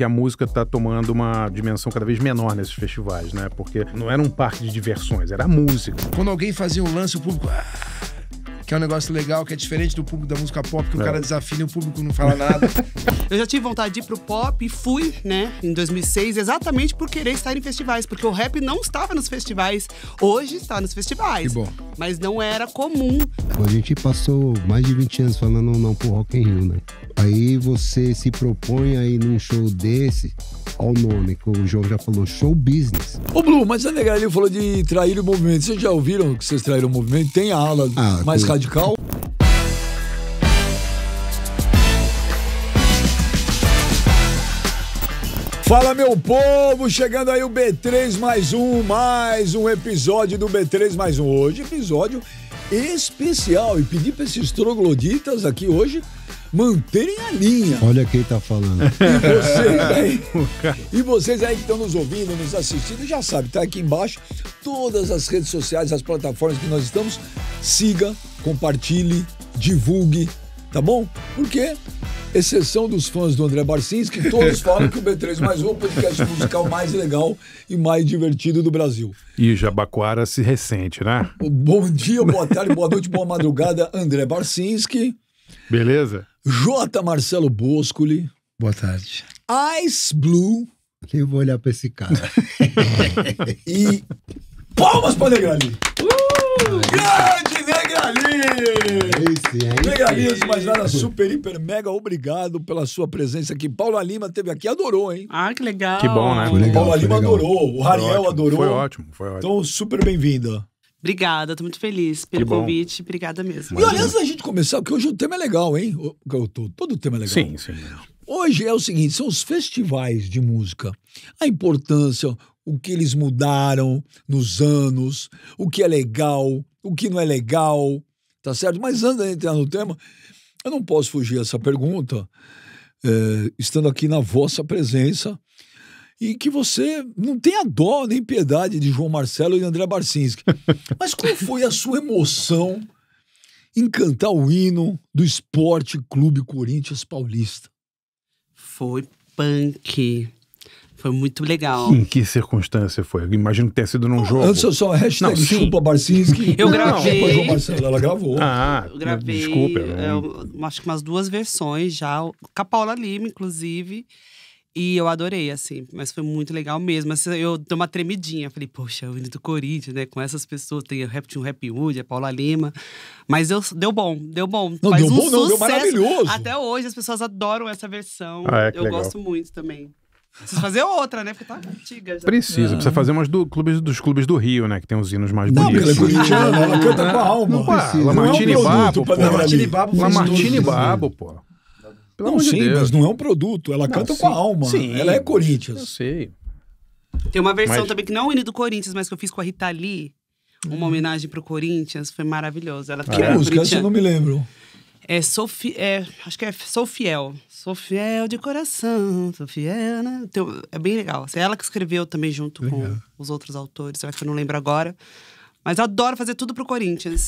que a música está tomando uma dimensão cada vez menor nesses festivais, né? Porque não era um parque de diversões, era a música. Quando alguém fazia um lance, o público ah, que é um negócio legal, que é diferente do público da música pop, que é. o cara desafina e o público não fala nada. Eu já tive vontade de ir pro pop e fui, né, em 2006, exatamente por querer estar em festivais, porque o rap não estava nos festivais, hoje está nos festivais. Que bom. Mas não era comum. A gente passou mais de 20 anos falando não pro Rock in Rio, né? Aí você se propõe aí num show desse, ao nome, que o João já falou, show business. Ô, Blue, mas é legal, ele falou de trair o movimento. Vocês já ouviram que vocês traíram o movimento? Tem a ala ah, mais radical? Fala meu povo, chegando aí o B3 mais um, mais um episódio do B3 mais um. Hoje, episódio especial. E pedi para esses trogloditas aqui hoje manterem a linha. Olha quem tá falando. E vocês aí, e vocês aí que estão nos ouvindo, nos assistindo, já sabe, tá aqui embaixo todas as redes sociais, as plataformas que nós estamos. Siga, compartilhe, divulgue, tá bom? Porque, exceção dos fãs do André Barcins, que todos falam que o B3 mais um é o podcast musical mais legal e mais divertido do Brasil. E Jabaquara se ressente, né? Bom dia, boa tarde, boa noite, boa madrugada, André Barcinski. Beleza? J. Marcelo Boscoli. Boa tarde. Ice Blue. Eu vou olhar pra esse cara. e palmas pra Negrali. Uh, grande Negrali! É Negrali, antes de mais nada, super, hiper, mega obrigado pela sua presença aqui. Paula Lima teve aqui, adorou, hein? Ah, que legal. Que bom, né? Foi legal, Lima legal. adorou, o Rariel adorou. Foi ótimo, foi ótimo. Então, super bem-vinda. Obrigada, tô muito feliz pelo convite. Obrigada mesmo. E olha, antes da gente começar, porque hoje o tema é legal, hein? Todo o tema é legal. Sim, sim. É hoje é o seguinte: são os festivais de música. A importância, o que eles mudaram nos anos, o que é legal, o que não é legal, tá certo? Mas antes de entrar no tema, eu não posso fugir dessa pergunta, é, estando aqui na vossa presença e que você não tenha dó nem piedade de João Marcelo e André Barcinski. Mas qual foi a sua emoção em cantar o hino do Esporte Clube Corinthians Paulista? Foi punk. Foi muito legal. Em que circunstância foi? Eu imagino que tenha sido num jogo. Antes eu só hashtag não, desculpa Barcinski. Eu gravei. Não, João Marcelo, ela gravou. Ah, eu gravei. Desculpa. Eu não... É, eu, acho que umas duas versões já. Paula Lima, inclusive. E eu adorei, assim, mas foi muito legal mesmo. Assim, eu dei uma tremidinha, falei, poxa, eu indo do Corinthians, né? Com essas pessoas, tem o Reptil Rap Wood, a Paula Lima. Mas eu, deu bom, deu bom. Não, Faz deu um bom, não, deu maravilhoso. Até hoje as pessoas adoram essa versão. Ah, é, eu legal. gosto muito também. Precisa fazer outra, né? Porque tá antiga já. Precisa, é. precisa fazer umas do, clubes, dos clubes do Rio, né? Que tem uns hinos mais bonitos. Não, ela é ela canta com a alma. É pô, Lamartine Babo, pô. Lamartine Babo, pô. Pelo não, amor de sim, Deus. mas não é um produto. Ela não, canta sim. com a alma. Sim, ela é Corinthians. Eu sei. Tem uma versão mas... também que não é o do Corinthians, mas que eu fiz com a Rita Lee. Uma hum. homenagem pro Corinthians. Foi maravilhosa. Ela que música? Essa eu não me lembro. É, Sofi. é, acho que é Sou Fiel. Sou fiel de coração, sou fiel, né? Então, é bem legal. É ela que escreveu também junto legal. com os outros autores, Será que eu não lembro agora. Mas eu adoro fazer tudo pro Corinthians.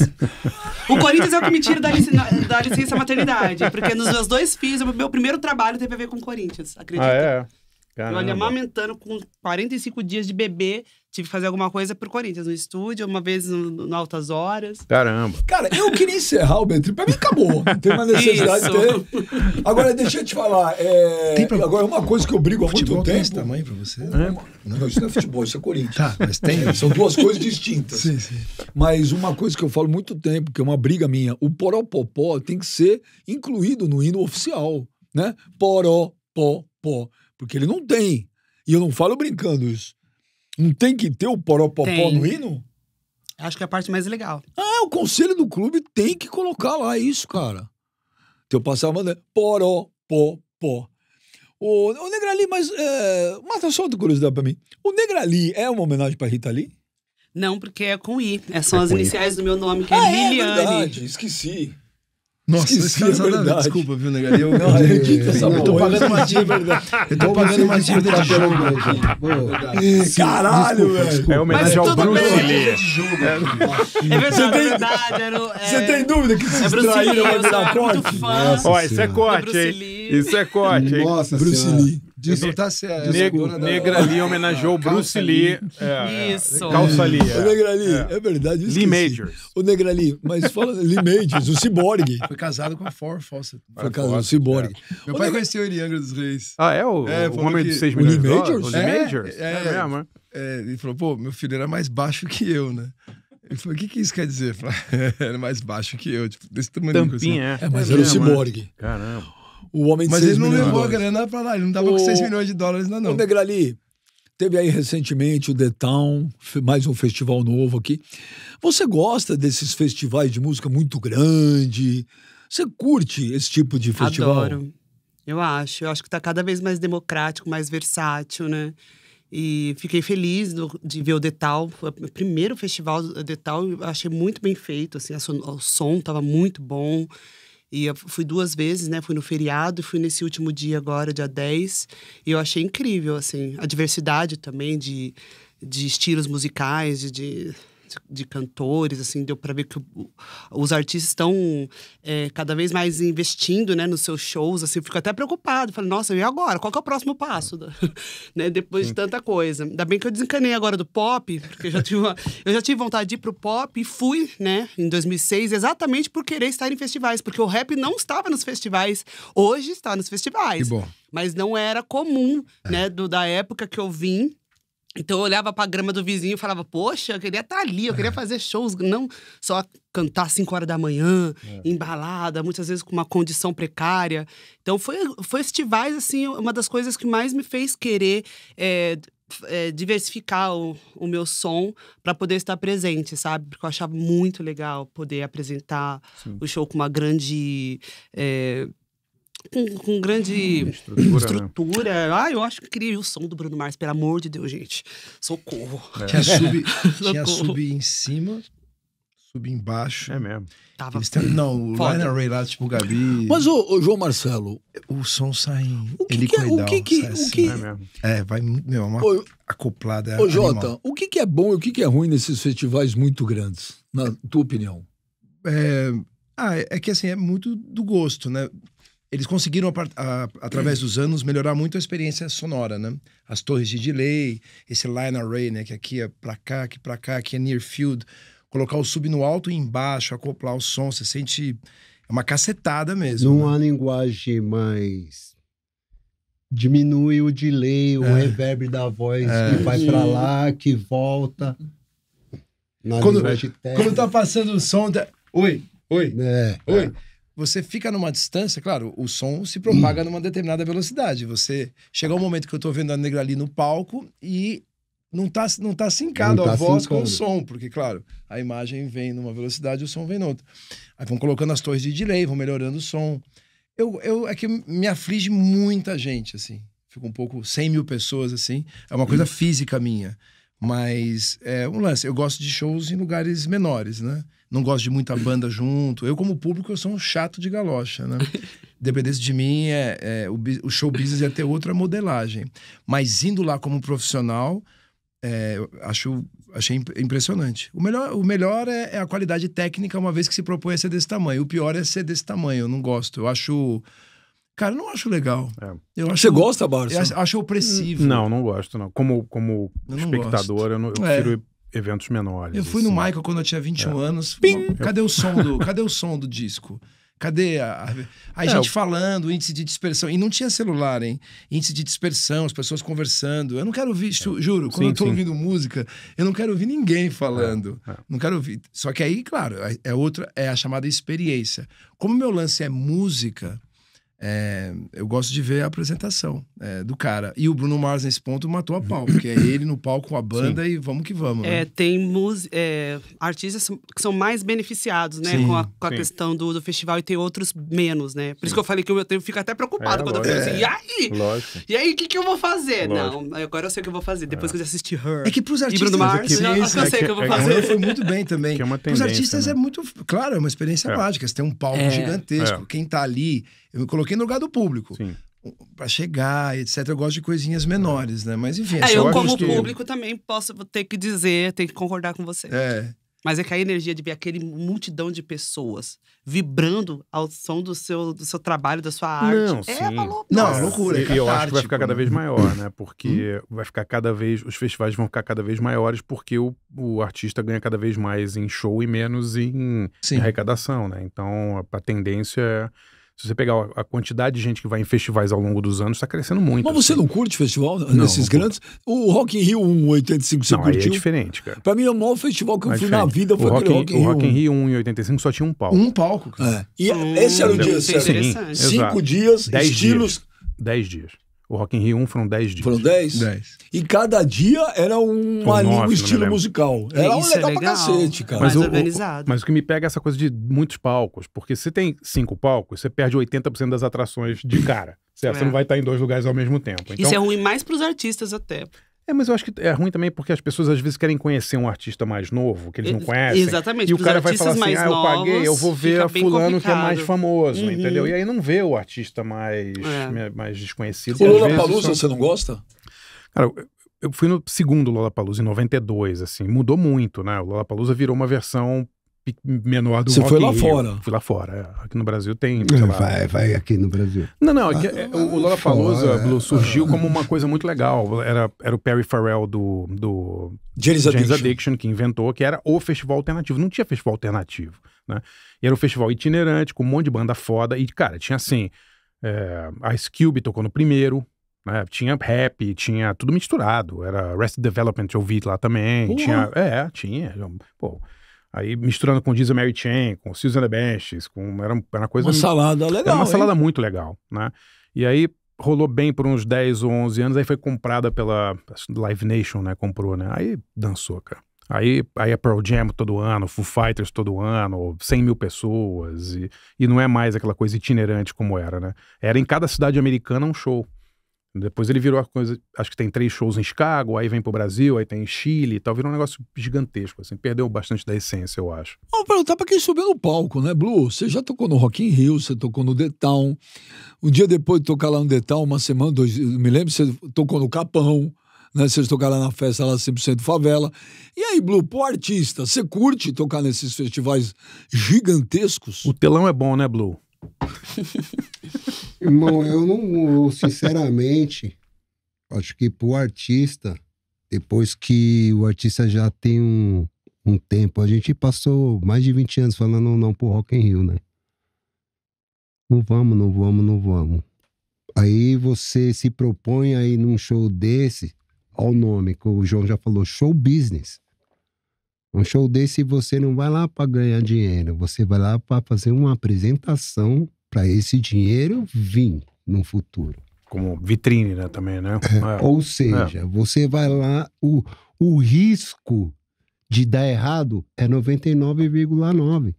o Corinthians é o que me tira da, lic da licença maternidade. Porque nos meus dois filhos, o meu primeiro trabalho teve a ver com o Corinthians, acredita? Ah, é? Caramba. Eu ali amamentando com 45 dias de bebê, tive que fazer alguma coisa pro Corinthians, no estúdio, uma vez no, no Altas Horas. Caramba. Cara, eu queria encerrar o Betri, pra mim acabou. Não tem uma necessidade de Agora, deixa eu te falar. É... Tem pra... Agora, uma coisa que eu brigo há muito tempo. Tem esse tamanho pra você? É. Não, isso não é futebol, isso é Corinthians. Tá, mas tem. São duas coisas distintas. Sim, sim. Mas uma coisa que eu falo muito tempo, que é uma briga minha, o poropopó tem que ser incluído no hino oficial, né? Poropopó. Porque ele não tem. E eu não falo brincando isso. Não tem que ter o poropopó Tem. no hino? Acho que é a parte mais legal. Ah, o conselho do clube tem que colocar lá isso, cara. Então eu passava mandando poropopó. O, o Negrali, mas é, mata só outra curiosidade pra mim. O Negrali é uma homenagem pra Rita Lee? Não, porque é com I. Essas é, são é as iniciais do meu nome, que é ah, é, é Liliane. verdade, esqueci. Nossa, Esqueci, é verdade. desculpa, viu, nega? Eu, não, eu, é eu, eu, tô pagando uma dívida. Tá eu tô pagando uma dívida de jogo aqui. Caralho, velho. É homenagem ao Bruce Lee. É verdade, Você tem dúvida que vocês traíram o corte? Ó, isso é corte, é hein? Isso é corte, hein? Nossa Bruce Lee. Disso tá certo. Eh, negro, Negra Lee homenageou o Bruce Lee. É, é, isso. Calça Lee. É. O Negra Lee, é, é verdade. Lee Majors. O Negra Lee, mas fala Lee Majors, o ciborgue. Foi casado com a Ford Fawcett. Foi casado com o ciborgue. É. Meu pai conheceu o Angra dos Reis. Ah, é? O, é, o homem que... dos 6 milhões Lee Majors? O ah, Lee é, Majors? É, é, mesmo, é. Ele falou, pô, meu filho era mais baixo que eu, né? Ele falou, o que, que isso quer dizer? Falei, era mais baixo que eu, tipo, desse tamanho. Tampinha, assim. é. Mas era o né? ciborgue. Caramba. O homem de Mas ele não levou a grana pra lá, ele não tava o... com 6 milhões de dólares lá, não. O Negrali, teve aí recentemente o The Town, mais um festival novo aqui. Você gosta desses festivais de música muito grande? Você curte esse tipo de festival? Adoro. Eu acho. Eu acho que está cada vez mais democrático, mais versátil, né? E fiquei feliz do, de ver o Detal. Foi o primeiro festival Detal, achei muito bem feito. Assim, o som estava muito bom. E eu fui duas vezes, né? Fui no feriado e fui nesse último dia agora, dia 10. E eu achei incrível, assim, a diversidade também de, de estilos musicais, de, de de cantores, assim, deu para ver que os artistas estão é, cada vez mais investindo, né, nos seus shows, assim, fico até preocupado, falei, nossa, e agora? Qual que é o próximo passo? né, depois de tanta coisa. Ainda bem que eu desencanei agora do pop, porque eu já tive, uma, eu já tive vontade de ir pro pop e fui, né, em 2006, exatamente por querer estar em festivais, porque o rap não estava nos festivais, hoje está nos festivais. Que bom. Mas não era comum, é. né, do, da época que eu vim, então eu olhava pra grama do vizinho e falava, poxa, eu queria estar tá ali, eu queria é. fazer shows, não só cantar 5 horas da manhã, é. embalada, muitas vezes com uma condição precária. Então foi, foi festivais, assim, uma das coisas que mais me fez querer é, é, diversificar o, o, meu som para poder estar presente, sabe? Porque eu achava muito legal poder apresentar Sim. o show com uma grande é, com, com grande estrutura. Né? estrutura. Né? Ah, eu acho que queria o som do Bruno Mars, pelo amor de Deus, gente. Socorro. É. Tinha, sub, tinha sub em cima, sub embaixo. É mesmo. Tava... Eles têm, não, o Lionel Ray lá, tipo o Gabi. Mas o, João Marcelo. O som sai em o que Que é, o que, que, assim. o que... É, mesmo. é, vai muito. Meu, é uma ô, acoplada. Ô, Jota, o que, que é bom e o que, que é ruim nesses festivais muito grandes, na tua opinião? É. Ah, é que assim, é muito do gosto, né? eles conseguiram, a, a, através dos anos, melhorar muito a experiência sonora, né? As torres de delay, esse line array, né? Que aqui é pra cá, aqui pra cá, aqui é near field. Colocar o sub no alto e embaixo, acoplar o som, você sente... É uma cacetada mesmo. Não né? linguagem mais... Diminui o delay, o é. reverb da voz é. que vai pra lá, que volta. Na quando, linguagem técnica. Quando tá passando o som... Tá- oi, oi, é, oi. É você fica numa distância, claro, o som se propaga hum. numa determinada velocidade. Você chega um momento que eu estou vendo a negra ali no palco e não está não tá sincado não tá a voz sincando. com o som, porque, claro, a imagem vem numa velocidade e o som vem noutra. Aí vão colocando as torres de delay, vão melhorando o som. Eu, eu, é que me aflige muita gente, assim. Fico um pouco 100 mil pessoas, assim. É uma coisa hum. física minha. Mas é um lance. Eu gosto de shows em lugares menores, né? não gosto de muita banda junto. Eu, como público, eu sou um chato de galocha, né? Dependesse de mim, é, é o, o, show business ia ter outra modelagem. Mas indo lá como profissional, é, acho, achei impressionante. O melhor, o melhor é, é, a qualidade técnica, uma vez que se propõe a ser desse tamanho. O pior é ser desse tamanho, eu não gosto. Eu acho... Cara, eu não acho legal. É. Eu acho, Você gosta, Barça? acho opressivo. Não, não gosto, não. Como, como eu espectador, gosto. eu, não, eu é. prefiro eventos menores. Eu fui assim. no Michael quando eu tinha 21 é. anos. Pim! Cadê o som do, cadê o som do disco? Cadê a, a, a é, gente eu... falando, índice de dispersão? E não tinha celular, hein? Índice de dispersão, as pessoas conversando. Eu não quero ouvir, é. juro, quando sim, eu tô sim. ouvindo música, eu não quero ouvir ninguém falando. É, é. não quero ouvir. Só que aí, claro, é outra, é a chamada experiência. Como meu lance é música, é, eu gosto de ver a apresentação é, do cara. E o Bruno Mars nesse ponto matou a pau, porque é ele no palco com a banda Sim. e vamos que vamos. Né? É, tem é, artistas que são mais beneficiados né, Sim. com a, com a questão do, do, festival e tem outros menos, né? Por Sim. isso que eu falei que eu, eu fico até preocupado é, quando lógico. eu penso assim, e aí? Lógico. E aí, o que, que eu vou fazer? Lógico. Não, agora eu sei o que eu vou fazer, depois é. que eu assisti Her. É que pros artistas. E Bruno Mars, que... É já, que, eu né, sei o que eu vou fazer. Foi muito bem também. é uma Os artistas né? é muito. Claro, é uma experiência mágica. Você tem um palco gigantesco. Quem tá ali. Eu me coloquei no lugar do público. Sim para chegar, etc. Eu gosto de coisinhas menores, né? Mas enfim. É, eu, como que... público, também posso ter que dizer, tem que concordar com você. É. Mas é que a energia de ver aquele multidão de pessoas vibrando ao som do seu, do seu trabalho, da sua arte. Não, é sim. uma loucura. Não, é loucura. É e eu acho que vai ficar cada vez né? maior, né? Porque hum. vai ficar cada vez. Os festivais vão ficar cada vez maiores porque o, o artista ganha cada vez mais em show e menos em, em arrecadação, né? Então a, a tendência é se você pegar a quantidade de gente que vai em festivais ao longo dos anos, está crescendo muito. Mas você assim. não curte festival não, nesses grandes? O Rock in Rio 1,85 você não, curtiu? Aí é diferente, cara. Pra mim, é o maior festival que eu é fui diferente. na vida foi o Rock, Rock in Rio. O Rock in Rio 1,85 só tinha um palco. Um palco. É. E hum, esse era o é dia certo. Cinco dias, Dez estilos... Dias. Dez dias. O Rock in Rio 1 foram 10 dias. Foram 10? 10. E cada dia era um, nove, estilo musical. É, era Isso um legal, é legal pra cacete, cara. Mas Mais o, organizado. O, mas o que me pega é essa coisa de muitos palcos. Porque se tem cinco palcos, você perde 80% das atrações de cara. Certo? É. Você não vai estar em dois lugares ao mesmo tempo. Então, Isso é ruim mais pros artistas até. É, mas eu acho que é ruim também porque as pessoas às vezes querem conhecer um artista mais novo, que eles não conhecem. Exatamente. E o cara vai falar assim: ah, eu paguei, eu vou ver a fulano complicado. que é mais famoso, uhum. entendeu? E aí não vê o artista mais, é. mais desconhecido. O Lola Palusa, você não gosta? Cara, eu fui no segundo Lola Palusa em 92, assim, mudou muito, né? O Lola Palusa virou uma versão menor do Você foi lá Rio. fora? Fui lá fora. É. Aqui no Brasil tem. Vai, vai aqui no Brasil. Não, não. Aqui, ah, é, o Lola Palusa é. surgiu ah, como uma coisa muito legal. Era, era o Perry Farrell do, do James, James Addiction. Addiction. que inventou, que era o festival alternativo. Não tinha festival alternativo. Né? E era um festival itinerante, com um monte de banda foda. E, cara, tinha assim. É, a Cube tocou no primeiro, né? Tinha rap, tinha tudo misturado. Era Rest Development, eu vi lá também. Tinha. É, tinha. Pô, Aí misturando com Diesel Mary Chain, com Susan Benches, com era, uma coisa. Uma salada legal. Era uma hein? salada muito legal, né? E aí rolou bem por uns 10 ou 11 anos, aí foi comprada pela Live Nation, né? Comprou, né? Aí dançou, cara. Aí, aí a Pearl Jam todo ano, Foo Fighters todo ano, 100 mil pessoas, e, e não é mais aquela coisa itinerante como era, né? Era em cada cidade americana um show. Depois ele virou a coisa, acho que tem três shows em Chicago, aí vem pro Brasil, aí tem em Chile e tal, virou um negócio gigantesco, assim, perdeu bastante da essência, eu acho. Vamos perguntar pra quem subiu no palco, né, Blue? Você já tocou no Rock in Rio, você tocou no The Town, um dia depois de tocar lá no The Town, uma semana, dois, me lembro, você tocou no Capão, né, vocês tocaram lá na festa lá 100% favela. E aí, Blue, pô, artista, você curte tocar nesses festivais gigantescos? O telão é bom, né, Blue? Irmão, eu não, sinceramente, acho que pro artista, depois que o artista já tem um, um tempo, a gente passou mais de 20 anos falando não pro Rock in Rio, né? Não vamos, não vamos, não vamos. Aí você se propõe aí num show desse, ao nome, que o João já falou, show business. Um show desse você não vai lá para ganhar dinheiro, você vai lá para fazer uma apresentação para esse dinheiro vir no futuro. Como vitrine né, também, né? É, é. Ou seja, é. você vai lá, o, o risco de dar errado é 99,9%.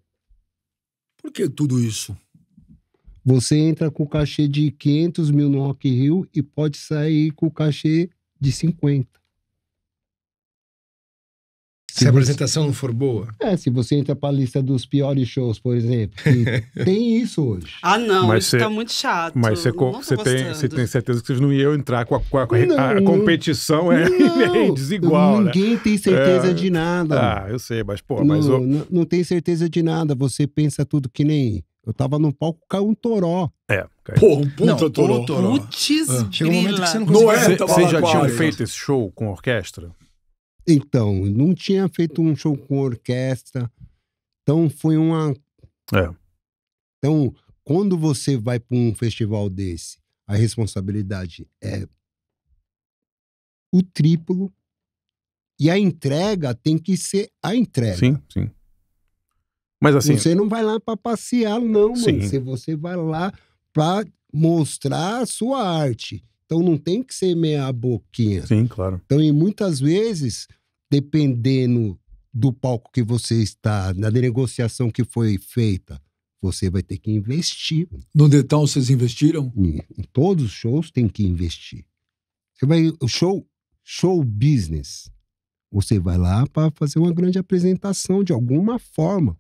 Por que tudo isso? Você entra com o cachê de 500 mil no Rock Hill e pode sair com o cachê de 50. Se, se a apresentação você... não for boa. É, se você entra para a lista dos piores shows, por exemplo. tem isso hoje. Ah, não, mas isso cê, tá muito chato. Mas você tem, tem certeza que vocês não iam entrar com a, com a, não, a competição é, não, é desigual. Né? Ninguém né? tem certeza é, de nada. Ah, eu sei, mas pô, não, mas. Eu... Não, não tem certeza de nada. Você pensa tudo que nem. Eu tava no palco, caiu um toró. É. Caiu. Pô, um puta não, toró. Putz, ah. Chegou um momento que você não consegue. Vocês já tinham feito esse show com orquestra? Então, não tinha feito um show com orquestra. Então, foi uma. É. Então, quando você vai para um festival desse, a responsabilidade é o triplo e a entrega tem que ser a entrega. Sim, sim. Mas assim. Você não vai lá para passear, não, mano. Sim. Você, você vai lá para mostrar a sua arte. Então não tem que ser meia boquinha. Sim, claro. Então, e muitas vezes, dependendo do palco que você está, na negociação que foi feita, você vai ter que investir. No Detal, vocês investiram? Em, em todos os shows tem que investir. Você vai. O show, show business. Você vai lá para fazer uma grande apresentação de alguma forma.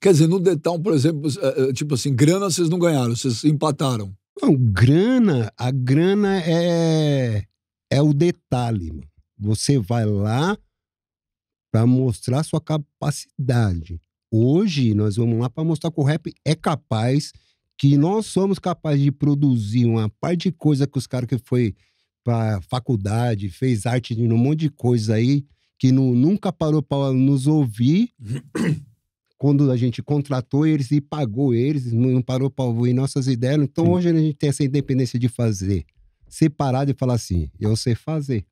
Quer dizer, no Detal, por exemplo, é, é, tipo assim, grana vocês não ganharam, vocês empataram. Não, grana, a grana é, é o detalhe. Mano. Você vai lá para mostrar sua capacidade. Hoje nós vamos lá para mostrar que o rap é capaz, que nós somos capazes de produzir uma parte de coisa que os caras que foi para faculdade, fez arte de um monte de coisa aí, que não, nunca parou para nos ouvir. quando a gente contratou eles e pagou eles, não parou para ouvir nossas ideias. Então Sim. hoje a gente tem essa independência de fazer, separado e falar assim, eu sei fazer.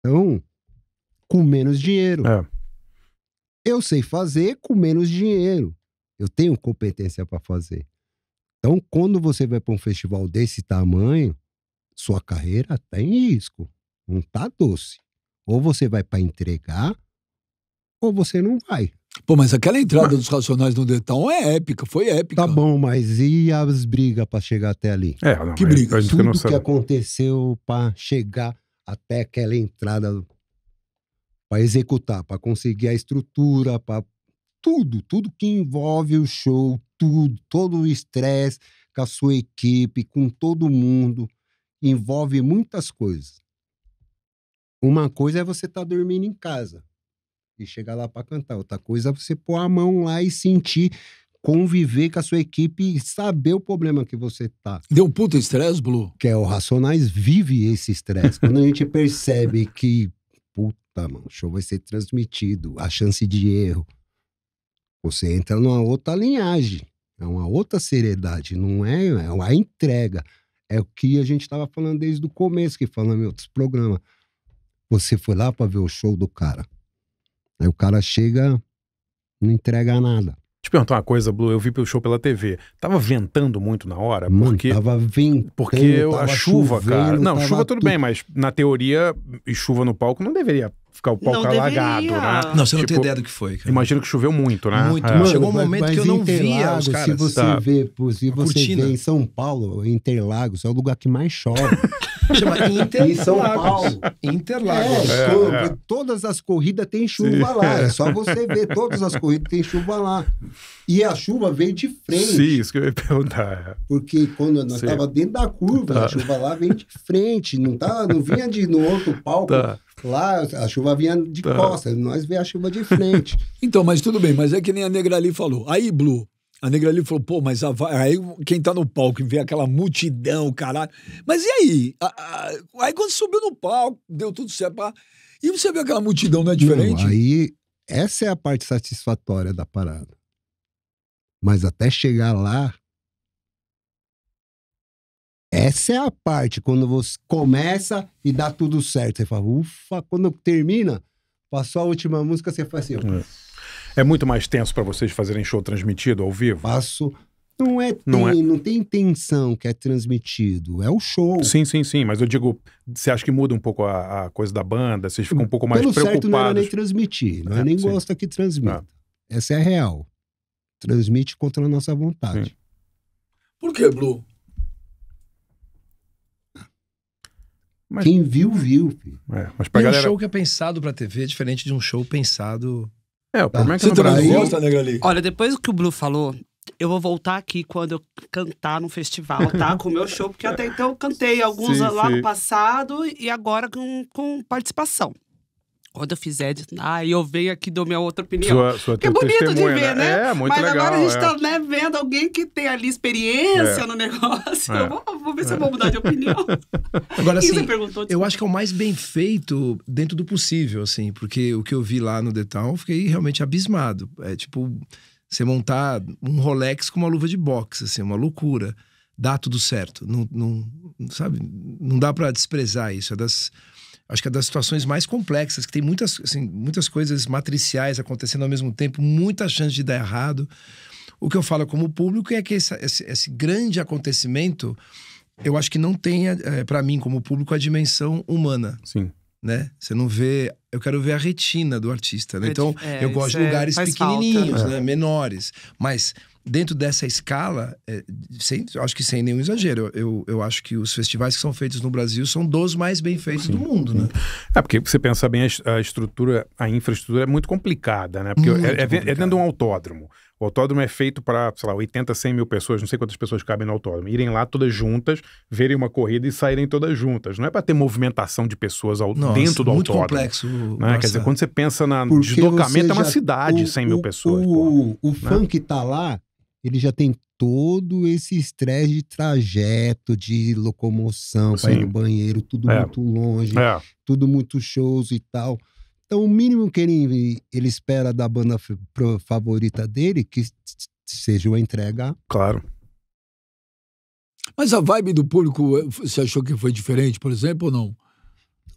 Então, com menos dinheiro. É. Eu sei fazer com menos dinheiro. Eu tenho competência para fazer. Então, quando você vai para um festival desse tamanho, sua carreira tem tá risco. Não está doce. Ou você vai para entregar, ou você não vai. Pô, mas aquela entrada dos Racionais no Detão é épica, foi épica. Tá bom, mas e as brigas para chegar até ali? É, não, que é briga? Tudo não que aconteceu para chegar até aquela entrada, para executar, para conseguir a estrutura, para tudo, tudo que envolve o show, tudo, todo o estresse com a sua equipe, com todo mundo, envolve muitas coisas. Uma coisa é você estar tá dormindo em casa e chegar lá para cantar. Outra coisa é você pôr a mão lá e sentir, conviver com a sua equipe e saber o problema que você tá. Deu um puta estresse, Blue? Que é, o Racionais vive esse estresse. Quando a gente percebe que, puta, mano, o show vai ser transmitido, a chance de erro. Você entra numa outra linhagem, é uma outra seriedade, não é, é a entrega. É o que a gente tava falando desde o começo, que falamos em outros programas. Você foi lá para ver o show do cara Aí o cara chega, não entrega nada. Te perguntar uma coisa, Blue, eu vi pelo show pela TV. Tava ventando muito na hora, Mano, porque tava ventando, porque eu, tava a chuva, chovendo, cara. Não, chuva tudo, tudo, bem, mas na teoria e chuva no palco não deveria ficar o palco não alagado, deveria. né? Não, você tipo, não tem tipo, ideia do que foi, cara. Imagino que choveu muito, né? Muito. É. Mano, Chegou um momento mas que eu não via os caras. Se você tá. vê, se você vê em São Paulo, Interlagos é o lugar que mais chove. Chama Inter São Paulo. Interlagos. É, todo, é, é. Todas as corridas tem chuva Sim. lá. É. é só você ver, todas as corridas tem chuva lá. E a chuva vem de frente. Sim, isso que eu ia perguntar. Porque quando nós estava dentro da curva, tá. a chuva lá vem de frente. Não, tá, não vinha de no outro palco. Tá. Lá a chuva vinha de tá. costas, nós vê a chuva de frente. Então, mas tudo bem, mas é que nem a Negrali falou. Aí, Blue, a Negra ali falou, pô, mas a, aí quem tá no palco e vê aquela multidão, caralho. Mas e aí? A, a, aí quando subiu no palco, deu tudo certo. e você vê aquela multidão, não é diferente? Não, aí, essa é a parte satisfatória da parada. Mas até chegar lá, essa é a parte quando você começa e dá tudo certo. Você fala, ufa, quando termina, passou a última música, você faz assim. É. É muito mais tenso para vocês fazerem show transmitido ao vivo? Faço. Não é, não tem, é não tem intenção que é transmitido, é o show. Sim, sim, sim, mas eu digo, você acha que muda um pouco a, a coisa da banda, vocês ficam um pouco mais Pelo preocupados. Certo, não é nem transmitir, não é, é nem sim. gosta que transmita. É. Essa é a real. Transmite contra a nossa vontade. Sim. Por que, Blue? Mas... Quem viu, viu. É, mas pra e galera... um show que é pensado pra TV é diferente de um show pensado é, o problema é que Você também gosta, né, Olha, depois que o Blue falou, eu vou voltar aqui quando eu cantar no festival, tá? Com o meu show, porque até então eu cantei alguns sim, lá sim. no passado e agora com, com participação. Quando eu fizer, de... ah, eu venho aqui dou minha outra opinião. Sua, sua que é bonito testemunha, de ver, né? né? É, muito Mas legal. Mas agora a gente está é. né, vendo alguém que tem ali experiência é. no negócio. É. Eu vou, vou ver se eu vou mudar de opinião. Agora, assim, eu acho que é o mais bem feito dentro do possível, assim, porque o que eu vi lá no eu fiquei realmente abismado. É tipo, você montar um Rolex com uma luva de boxe, assim, é uma loucura. Dá tudo certo. Não, não sabe? Não dá para desprezar isso. É das acho que é das situações mais complexas, que tem muitas, assim, muitas coisas matriciais acontecendo ao mesmo tempo, muita chance de dar errado. O que eu falo como público é que esse, esse, esse grande acontecimento, eu acho que não tem, é, para mim, como público, a dimensão humana. Sim. Né? Você não vê. Eu quero ver a retina do artista. Né? É então, é, eu gosto de é lugares pequenininhos, né? né? menores. Mas dentro dessa escala, é, sem, acho que sem nenhum exagero, eu, eu acho que os festivais que são feitos no Brasil são dos mais bem feitos sim, do mundo, sim. né? Uhum. É, porque você pensar bem, a, estrutura, a infraestrutura é muito complicada, né? Porque é, é, é, dentro de um autódromo. O autódromo é feito para, sei lá, 80, 100 mil pessoas, não sei quantas pessoas cabem no autódromo, irem lá todas juntas, verem uma corrida e saírem todas juntas. Não é para ter movimentação de pessoas ao, Nossa, dentro do muito autódromo. muito complexo. Né? Quer dizer, quando você pensa no deslocamento, é uma cidade, o, 100 mil o, pessoas. O, fã o, né? Tá lá ele já tem todo esse estresse de trajeto, de locomoção, para ir no banheiro, tudo é. muito longe, é. tudo muito shows e tal. Então, o mínimo que ele, ele espera da banda favorita dele que seja uma entrega. Claro. Mas a vibe do público, eh, você achou que foi diferente, por exemplo, ou não?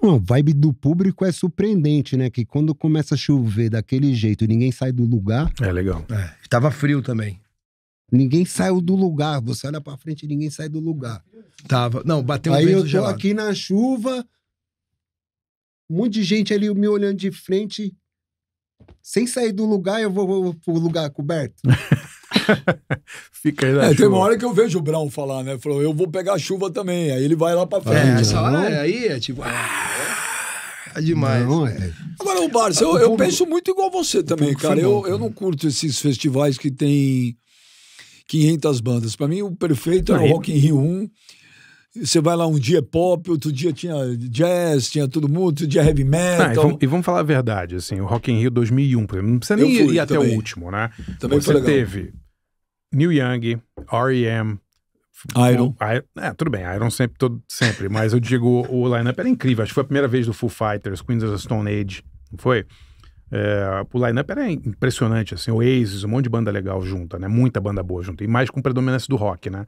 Não, a vibe do público é surpreendente, né? Que quando começa a chover daquele jeito e ninguém sai do lugar. É legal. É, tava frio também. Ninguém saiu do lugar. Você olha pra frente e ninguém sai do lugar. Tava. Não, bateu um Aí eu tô gelado. aqui na chuva, um monte de gente ali me olhando de frente. Sem sair do lugar, eu vou, vou pro lugar coberto. Fica aí na é, chuva. Tem uma hora que eu vejo o Brown falar, né? Falou, eu vou pegar a chuva também. Aí ele vai lá pra é, frente. É, essa hora é, aí é tipo. Ah, é demais. Não, é. Agora, o Barça, eu, eu, penso muito igual você também, cara. Eu, eu não curto esses festivais que tem. 500 bandas. Para mim, o perfeito era o Rock in Rio 1. Você vai lá um dia é pop, outro dia tinha jazz, tinha todo mundo, outro dia é heavy metal. Ah, e, vamos, e, vamos, falar a verdade, assim, o Rock in Rio 2001, por não precisa nem ir, ir até o último, né? Também Você teve Neil Young, R.E.M., Iron. O, é, tudo bem, Iron sempre, todo, sempre, mas eu digo, o lineup era incrível. Acho que foi a primeira vez do Foo Fighters, Queens of the Stone Age, não foi? É, o line-up era impressionante, assim, Aces, um monte de banda legal junta, né? Muita banda boa junta, e mais com predominância do rock, né?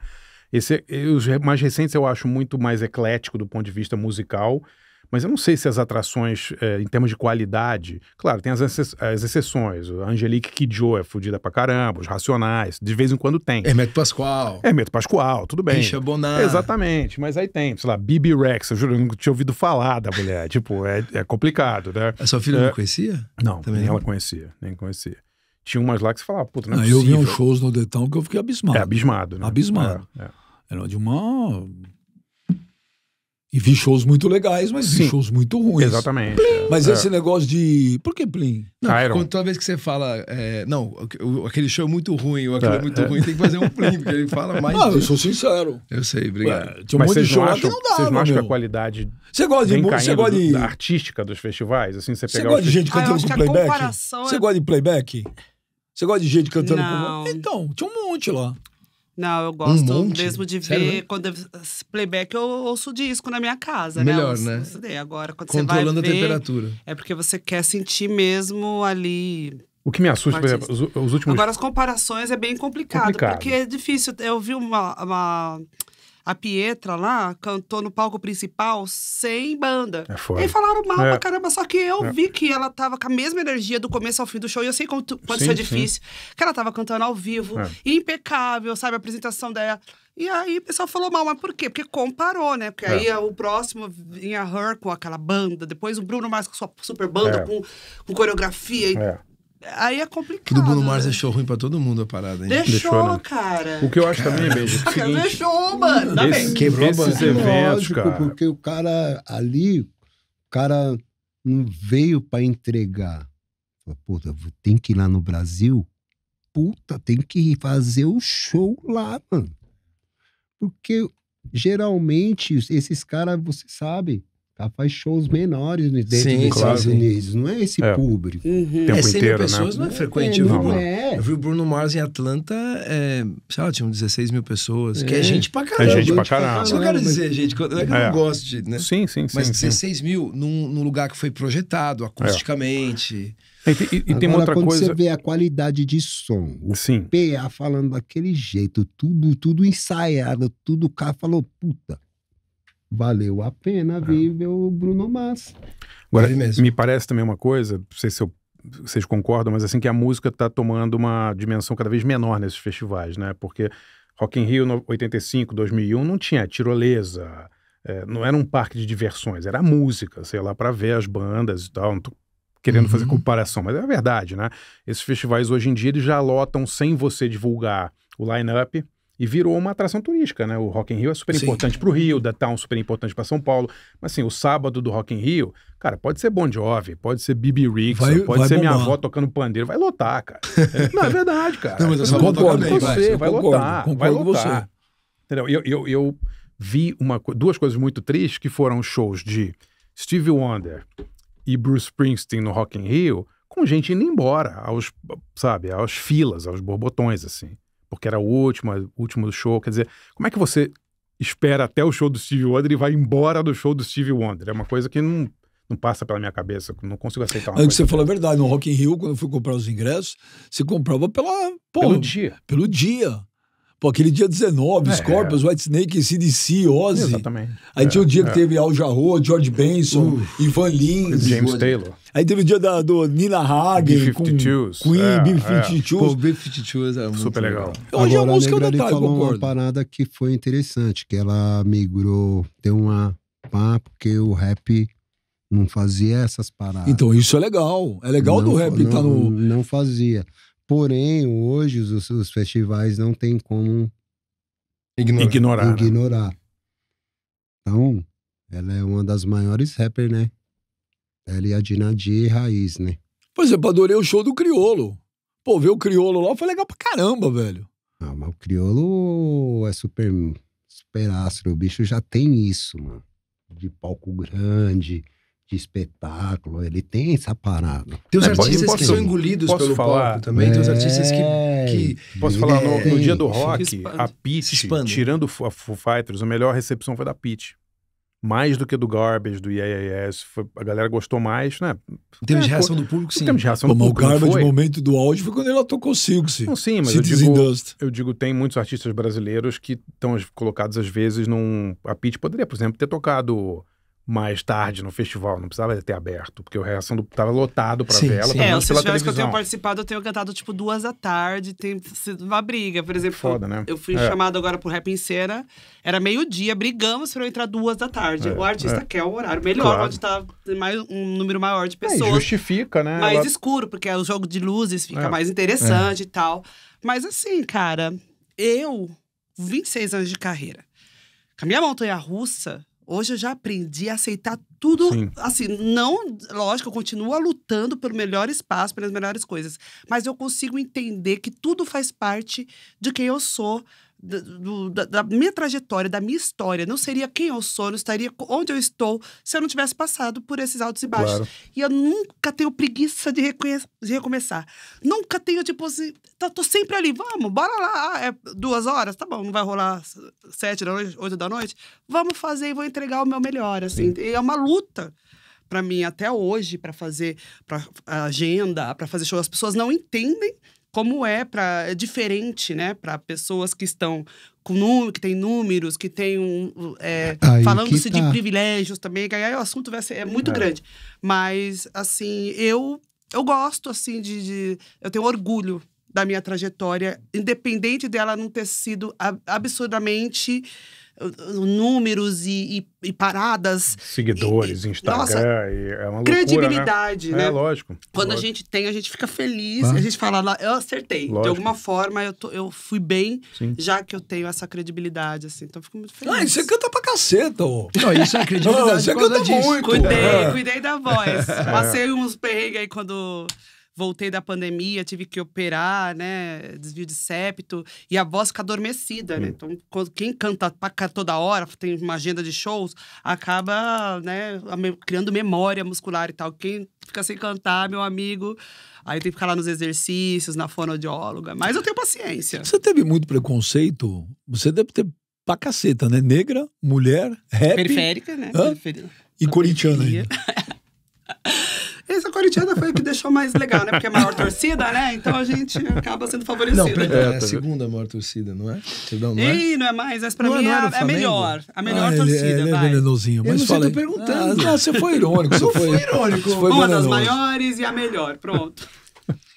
Esse, os mais recentes eu acho muito mais eclético do ponto de vista musical mas eu não sei se as atrações, é, em termos de qualidade, claro, tem as, ex as exceções. Angelique Kidjo é fodida pra caramba, os Racionais, de vez em quando tem. Hermeto Pascoal. Hermeto Pascoal, tudo bem. Richard Bonar. Exatamente, mas aí tem, sei lá, Bibi Rex, eu juro, eu nunca tinha ouvido falar da mulher. tipo, é, é, complicado, né? A sua filha é... não conhecia? Não, Também nem não. ela conhecia, nem conhecia tinha umas lá que você falava, puta, não, não é Eu vi uns shows no Detão que eu fiquei abismado. É, abismado, né? Abismado. É, é. Era de uma e vi shows muito legais, mas Sim. vi shows muito ruins. Exatamente. Plim. Mas é. esse negócio de. Por que Plim? Não, Iron. toda vez que você fala. É, não, aquele show é muito ruim, ou aquele é, é muito ruim, tem que fazer um Plim, porque ele fala mais. Ah, de... eu sou sincero. Eu sei, obrigado. É, tinha um mas monte de show acham, que não dava. Vocês não acham que a qualidade. Você gosta de música? Você gosta de. Do, artística dos festivais? Assim, você, você gosta de gente cantando ah, com playback? É você gosta de playback? Você gosta de gente cantando com. Então, tinha um monte lá. Não, eu gosto um mesmo de ver. Quando eu, playback, eu ouço disco na minha casa, Melhor, né? Melhor, né? Agora, quando Controlando você vai ver, a temperatura. É porque você quer sentir mesmo ali. O que me assusta, por exemplo, os, os, últimos. Agora, as comparações é bem complicado, complicado, porque é difícil. Eu vi uma, uma a Pietra lá cantou no palco principal sem banda. É e falaram mal é. pra caramba, só que eu é. vi que ela tava com a mesma energia do começo ao fim do show. E eu sei quanto quanto sim, é difícil. Sim. Que ela tava cantando ao vivo, é. impecável, sabe? A apresentação dela. E aí o pessoal falou mal, mas por quê? Porque comparou, né? Porque é. aí o próximo vinha Her com aquela banda, depois o Bruno mais com sua super banda, é. com, com, coreografia. É. Aí é complicado. Do Bruno Mars né? deixou ruim pra todo mundo a parada, hein? Deixou, deixou né? cara. O que eu acho cara. também, beijo. É seguinte, deixou, mano. Tá esse, quebrou esses eventos, é lógico, cara. Porque o cara ali, o cara não veio pra entregar. Puta, tem que ir lá no Brasil? Puta, tem que fazer o show lá, mano. Porque geralmente esses caras, você sabe, ela tá, faz shows menores dentro sim, dos claro, Estados Unidos. Não é esse é. público. Uhum. Tempo é 100 inteiro, mil né? pessoas né? não é, é frequente. É, eu, vi é. eu vi o Bruno Mars em Atlanta, é, sei lá, tinham 16 mil pessoas. É. Que é gente pra é caramba. É gente pra tipo, caramba. Só quero dizer, gente, não é que eu é. não gosto de... Né? Sim, sim, sim. Mas 16 sim. mil num, num, lugar que foi projetado acusticamente... E, e, e Agora, tem uma outra quando coisa. Você vê a qualidade de som, o Sim. PA falando daquele jeito, tudo, tudo ensaiado, tudo o cara falou, puta, valeu a pena é. ver o Bruno Mars Agora, mesmo me parece também uma coisa, não sei se eu vocês concordam, mas assim que a música está tomando uma dimensão cada vez menor nesses festivais, né? Porque Rock in Rio 85, 2001 não tinha tirolesa, é, não era um parque de diversões, era música, sei lá, para ver as bandas e tal. Não tô querendo uhum. fazer comparação, mas é verdade, né? Esses festivais hoje em dia eles já lotam sem você divulgar o line-up e virou uma atração turística, né? O Rock in Rio é super importante para o Rio, da Town super importante para São Paulo. Mas assim, o sábado do Rock in Rio, cara, pode ser Bon Jovi, pode ser Bibi Rix, pode vai ser bombar. minha avó tocando pandeiro, vai lotar, cara. não, é verdade, cara. Não, mas eu só concordo com você, vai, concordo, lotar, concordo vai lotar, vai lotar. Entendeu? Eu, eu, eu vi uma, duas coisas muito tristes que foram shows de Steve Wonder e Bruce Springsteen no Rock in Rio com gente indo embora, aos, sabe, aos filas, aos borbotões, assim porque era o último, último show. Quer dizer, como é que você espera até o show do Steve Wonder e vai embora do show do Steve Wonder? É uma coisa que não, não passa pela minha cabeça, não consigo aceitar uma é que Você falou é a verdade, no Rock in Rio, quando eu fui comprar os ingressos, se comprava pela, pelo dia. Pelo dia. Pô, aquele dia 19, é, Scorpions, é. Whitesnake, CDC, Ozzy. Exatamente. Aí é, tinha o é. dia é. que teve Al Jarreau, George Benson, uh, Ivan Lins. James Taylor. Aí teve o dia da, do Nina Hagen, com Queen, é, B-52s. É. Pô, B-52s é muito Super legal. legal. Hoje é Agora, a música é o detalhe, falou uma parada que foi interessante, que ela migrou, deu uma pá, porque o rap não fazia essas paradas. Então isso é legal. É legal não, do rap estar tá no... Não fazia. Porém, hoje os, os festivais não tem como ignorar. ignorar. ignorar. Então, ela é uma das maiores rappers, né? Ela e a Dinadi Raiz, né? Por é, exemplo, adorei o show do Criolo. Pô, ver o Criolo lá foi legal pra caramba, velho. Ah, mas o Criolo é super, super astro. O bicho já tem isso, mano. De palco grande de espetáculo, ele tem essa parada. Tem os é, artistas posso, que são engolidos pelo falar, palco também, é, tem os artistas que... que posso falar, no, no, dia do rock, a Pete, tirando a Foo Fighters, a melhor recepção foi da Pete mais do que do Garbage, do IAS foi, a galera gostou mais, né? Em termos é, de reação do é público, sim. Em termos de reação Como do público, o Garbage, no momento do áudio, foi quando ela tocou Silks. Não, sim, mas eu digo, Dust. eu digo, tem muitos artistas brasileiros que estão colocados às vezes num... A Pete poderia, por exemplo, ter tocado mais tarde no festival, não precisava ter aberto, porque o reação do, tava lotado pra sim, vela. Sim. É, os festivais que eu tenho participado, eu tenho cantado tipo duas da tarde, tem sido uma briga. Por exemplo, Foda, né? eu fui é. chamado agora pro Rap em Cena, era meio-dia, brigamos pra eu entrar duas da tarde. É. O artista é. quer o horário melhor, claro. onde tá mais, um número maior de é, pessoas. É, justifica, né? Mais Ela... escuro, porque é o jogo de luzes fica é. mais interessante e tal. Mas assim, cara, eu, 26 anos de carreira, com a minha montanha russa, Hoje eu já aprendi a aceitar tudo, Sim. assim, não, lógico, eu continuo lutando pelo melhor espaço, pelas melhores coisas, mas eu consigo entender que tudo faz parte de quem eu sou, da, do, da, da, minha trajetória, da minha história. Não seria quem eu sou, não estaria onde eu estou se eu não tivesse passado por esses altos e baixos. Claro. E eu nunca tenho preguiça de, de recomeçar. Nunca tenho, tipo assim, tô, tá, tô, sempre ali, vamos, bora lá. Ah, é duas horas? Tá bom, não vai rolar sete da noite, oito da noite? Vamos fazer e vou entregar o meu melhor, assim. Sim. E é uma luta para mim até hoje para fazer pra agenda, para fazer show. As pessoas não entendem como é para é diferente, né, para pessoas que estão com número, que tem números, que tem um é, falando-se tá. de privilégios também, que aí o assunto vai ser é muito é. grande. Mas assim, eu eu gosto assim de, de, eu tenho orgulho da minha trajetória, independente dela não ter sido absurdamente números e, e, e paradas. Seguidores, e, Instagram, nossa, é uma loucura, né? Credibilidade, né? né? É, lógico. Quando lógico. a gente tem, a gente fica feliz, ah. a gente fala, eu acertei. Lógico. De alguma forma, eu, tô, eu fui bem, Sim. já que eu tenho essa credibilidade, assim. Então, eu fico muito ah, feliz. Ah, isso é canta pra caceta, ô. Não, isso é credibilidade. você canta disso. muito. Cuidei, é. cuidei da voz. É. Passei uns perrengues aí quando voltei da pandemia, tive que operar, né? Desvio de septo. E a voz fica adormecida, né? Então, quem canta pra toda hora, tem uma agenda de shows, acaba, né? Criando memória muscular e tal. Quem fica sem cantar, meu amigo. Aí tem que ficar lá nos exercícios, na fonoaudióloga. Mas eu tenho paciência. Você teve muito preconceito? Você deve ter pra caceta, né? Negra, mulher, rap. Periférica, né? Hã? E corintiana ainda. Essa corintiana foi o que deixou mais legal, né? Porque é a maior torcida, né? Então a gente acaba sendo favorecido. Não, é, é a tá segunda maior torcida, não é? Perdão, não é? Ei, não é mais, mas pra não é, mim é, é, a, melhor. A ah, melhor ah, torcida, ele, ele vai. é venenosinho, mas eu falei. Tô perguntando. Ah, não, você foi irônico. Você foi irônico. Foi Uma venenoso. das maiores e a melhor, pronto.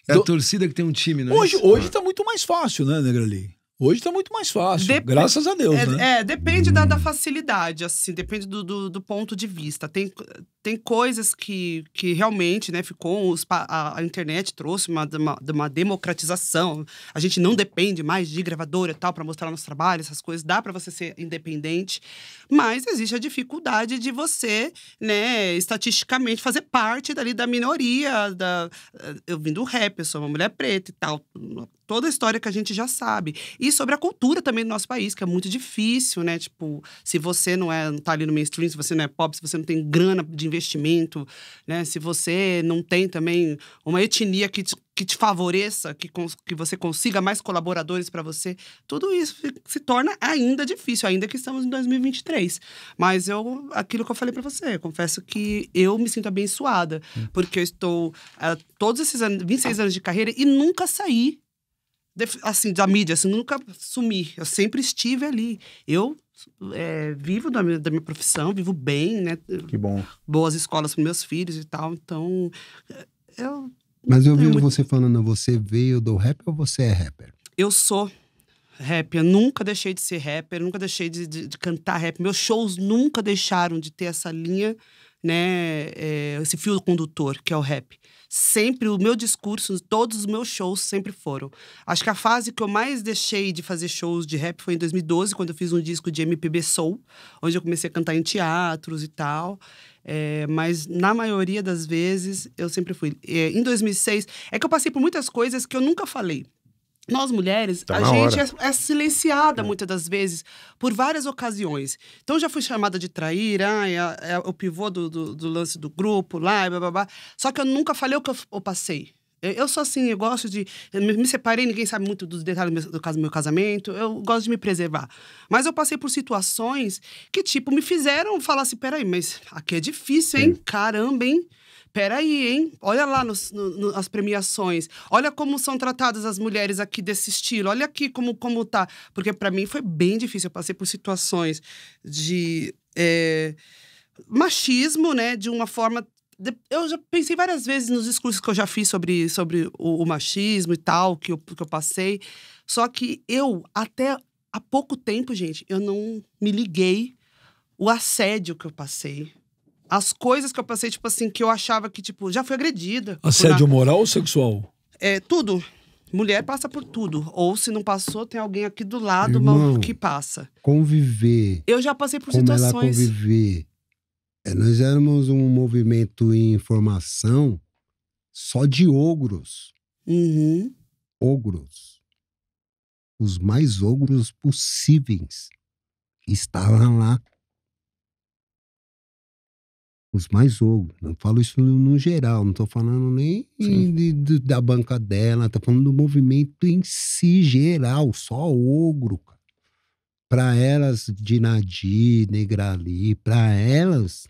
É a torcida que tem um time, né? Hoje, hoje tá muito mais fácil, né, Lee? Hoje está muito mais fácil, Dep graças a Deus, é, né? É, depende da, da facilidade, assim, depende do, do, do, ponto de vista. Tem, tem coisas que, que realmente, né, ficou... Os, a, a, internet trouxe uma, uma, uma, democratização. A gente não depende mais de gravadora e tal para mostrar nosso trabalho, essas coisas. Dá para você ser independente, mas existe a dificuldade de você, né, estatisticamente fazer parte dali da minoria, da... Eu vim do rap, eu sou uma mulher preta e tal toda a história que a gente já sabe. E sobre a cultura também do nosso país, que é muito difícil, né? Tipo, se você não é, não tá ali no mainstream, se você não é pop, se você não tem grana de investimento, né? Se você não tem também uma etnia que te, que te favoreça, que, cons, que você consiga mais colaboradores para você, tudo isso se torna ainda difícil, ainda que estamos em 2023. Mas eu, aquilo que eu falei para você, confesso que eu me sinto abençoada, hum. porque eu estou eh, todos esses anos, 26 anos de carreira e nunca saí assim, da mídia, assim, nunca sumi. Eu sempre estive ali. Eu é, vivo da minha, da minha, profissão, vivo bem, né? Que bom. Boas escolas para meus filhos e tal. Então, é, eu. Mas eu vi muito... você falando, você veio do rap ou você é rapper? Eu sou rapper, nunca deixei de ser rapper, nunca deixei de, de, de cantar rap. Meus shows nunca deixaram de ter essa linha né, é, esse fio condutor que é o rap. Sempre o meu discurso, todos os meus shows sempre foram. Acho que a fase que eu mais deixei de fazer shows de rap foi em 2012, quando eu fiz um disco de MPB Soul, onde eu comecei a cantar em teatros e tal. É, mas na maioria das vezes eu sempre fui. É, em 2006, é que eu passei por muitas coisas que eu nunca falei. Nós mulheres, tá a gente é, é, silenciada é. muitas das vezes, por várias ocasiões. Então, já fui chamada de traíra, ah, é, é o pivô do, do, do, lance do grupo lá, blá, blá, blá. Só que eu nunca falei o que eu, eu passei. Eu, eu sou assim, eu gosto de. Eu me separei, ninguém sabe muito dos detalhes do caso do meu casamento, eu gosto de me preservar. Mas eu passei por situações que, tipo, me fizeram falar assim: peraí, mas aqui é difícil, hein? Sim. Caramba, hein? peraí, hein? Olha lá nos, no, no, as premiações. Olha como são tratadas as mulheres aqui desse estilo. Olha aqui como, como tá. Porque para mim foi bem difícil. Eu passei por situações de é, machismo, né? De uma forma. De, eu já pensei várias vezes nos discursos que eu já fiz sobre, sobre o, o machismo e tal, que eu, que eu passei. Só que eu, até há pouco tempo, gente, eu não me liguei o assédio que eu passei as coisas que eu passei, tipo assim, que eu achava que, tipo, já fui agredida. Assédio moral ou sexual? É, tudo. Mulher passa por tudo. Ou se não passou, tem alguém aqui do lado Irmão, que passa. Conviver. Eu já passei por como situações. Ela conviver. É, nós éramos um movimento em formação só de ogros. Uhum. Ogros. Os mais ogros possíveis estavam lá os mais ogro. Não falo isso no, no geral, não estou falando nem de, de, da banca dela, estou falando do movimento em si geral, só ogro. Para elas, Dinadi, Negrali, para elas,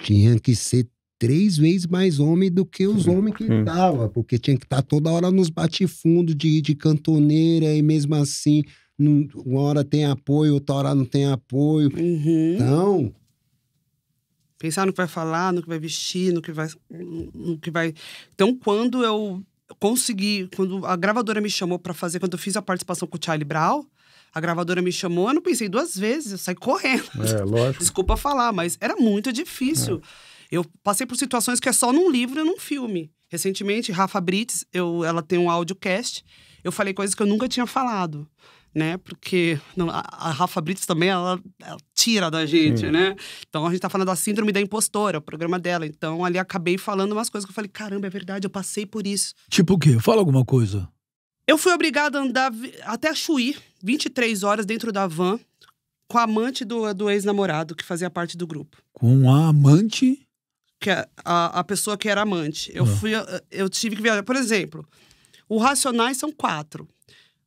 tinha que ser três vezes mais homem do que os homens que estavam, porque tinha que estar tá toda hora nos batifundos de, de cantoneira e mesmo assim, uma hora tem apoio, outra hora não tem apoio. Uhum. Então, Pensar no que vai falar, no que vai vestir, no que vai. No que vai... Então, quando eu consegui, quando a gravadora me chamou para fazer, quando eu fiz a participação com o Charlie Brown, a gravadora me chamou, eu não pensei duas vezes, eu saí correndo. É, lógico. Desculpa falar, mas era muito difícil. É. Eu passei por situações que é só num livro e num filme. Recentemente, Rafa Brits, eu, ela tem um audiocast, eu falei coisas que eu nunca tinha falado né? Porque não, a, a, Rafa Brits também, ela, ela tira da gente, Sim. né? Então a gente tá falando da síndrome da impostora, é o programa dela. Então ali acabei falando umas coisas que eu falei, caramba, é verdade, eu passei por isso. Tipo o quê? Fala alguma coisa. Eu fui obrigada a andar até Chuí, 23 horas dentro da van, com a amante do, do ex-namorado que fazia parte do grupo. Com a amante? Que a, é a, a pessoa que era amante. Eu ah. fui, eu tive que viajar. Por exemplo, o Racionais são quatro.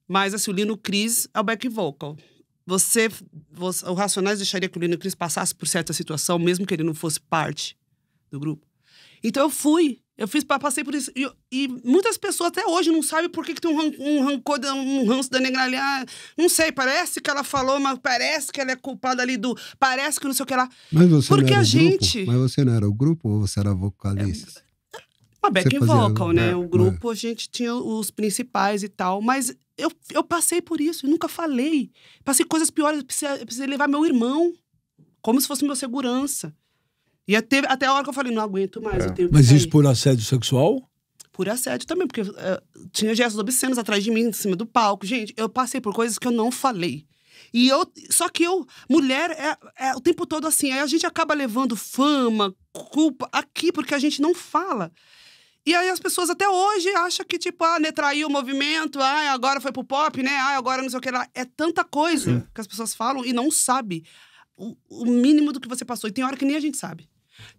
Mas assim, o Lino Cris é o back vocal. Você, você, o Racionais deixaria que o Lino Cris passasse por certa situação, mesmo que ele não fosse parte do grupo. Então eu fui, eu fiz, passei por isso. E, e muitas pessoas até hoje não sabem por que, que tem um, ran, um rancor, um ranço da negra ali. Ah, não sei, parece que ela falou, mas parece que ela é culpada ali do. Parece que não sei o que lá. Mas você Porque não era a gente. Grupo? Mas você não era o grupo ou você era vocalista? É, uma back vocal, né? É, o grupo é. a gente tinha os principais e tal, mas eu, eu passei por isso, e nunca falei. Passei coisas piores, eu precisei, eu precisei levar meu irmão, como se fosse meu segurança. E até, até a hora que eu falei, não aguento mais, é. eu tenho Mas isso por assédio sexual? Por assédio também, porque eh, tinha gestos obscenos atrás de mim, em cima do palco. Gente, eu passei por coisas que eu não falei. E eu. Só que eu, mulher, é, é, o tempo todo assim. Aí a gente acaba levando fama, culpa aqui, porque a gente não fala. E aí as pessoas até hoje acham que, tipo, ah, né, traiu o movimento, ah, agora foi pro pop, né? Ah, agora não sei o que lá. É tanta coisa Sim. que as pessoas falam e não sabe o, o, mínimo do que você passou. E tem hora que nem a gente sabe.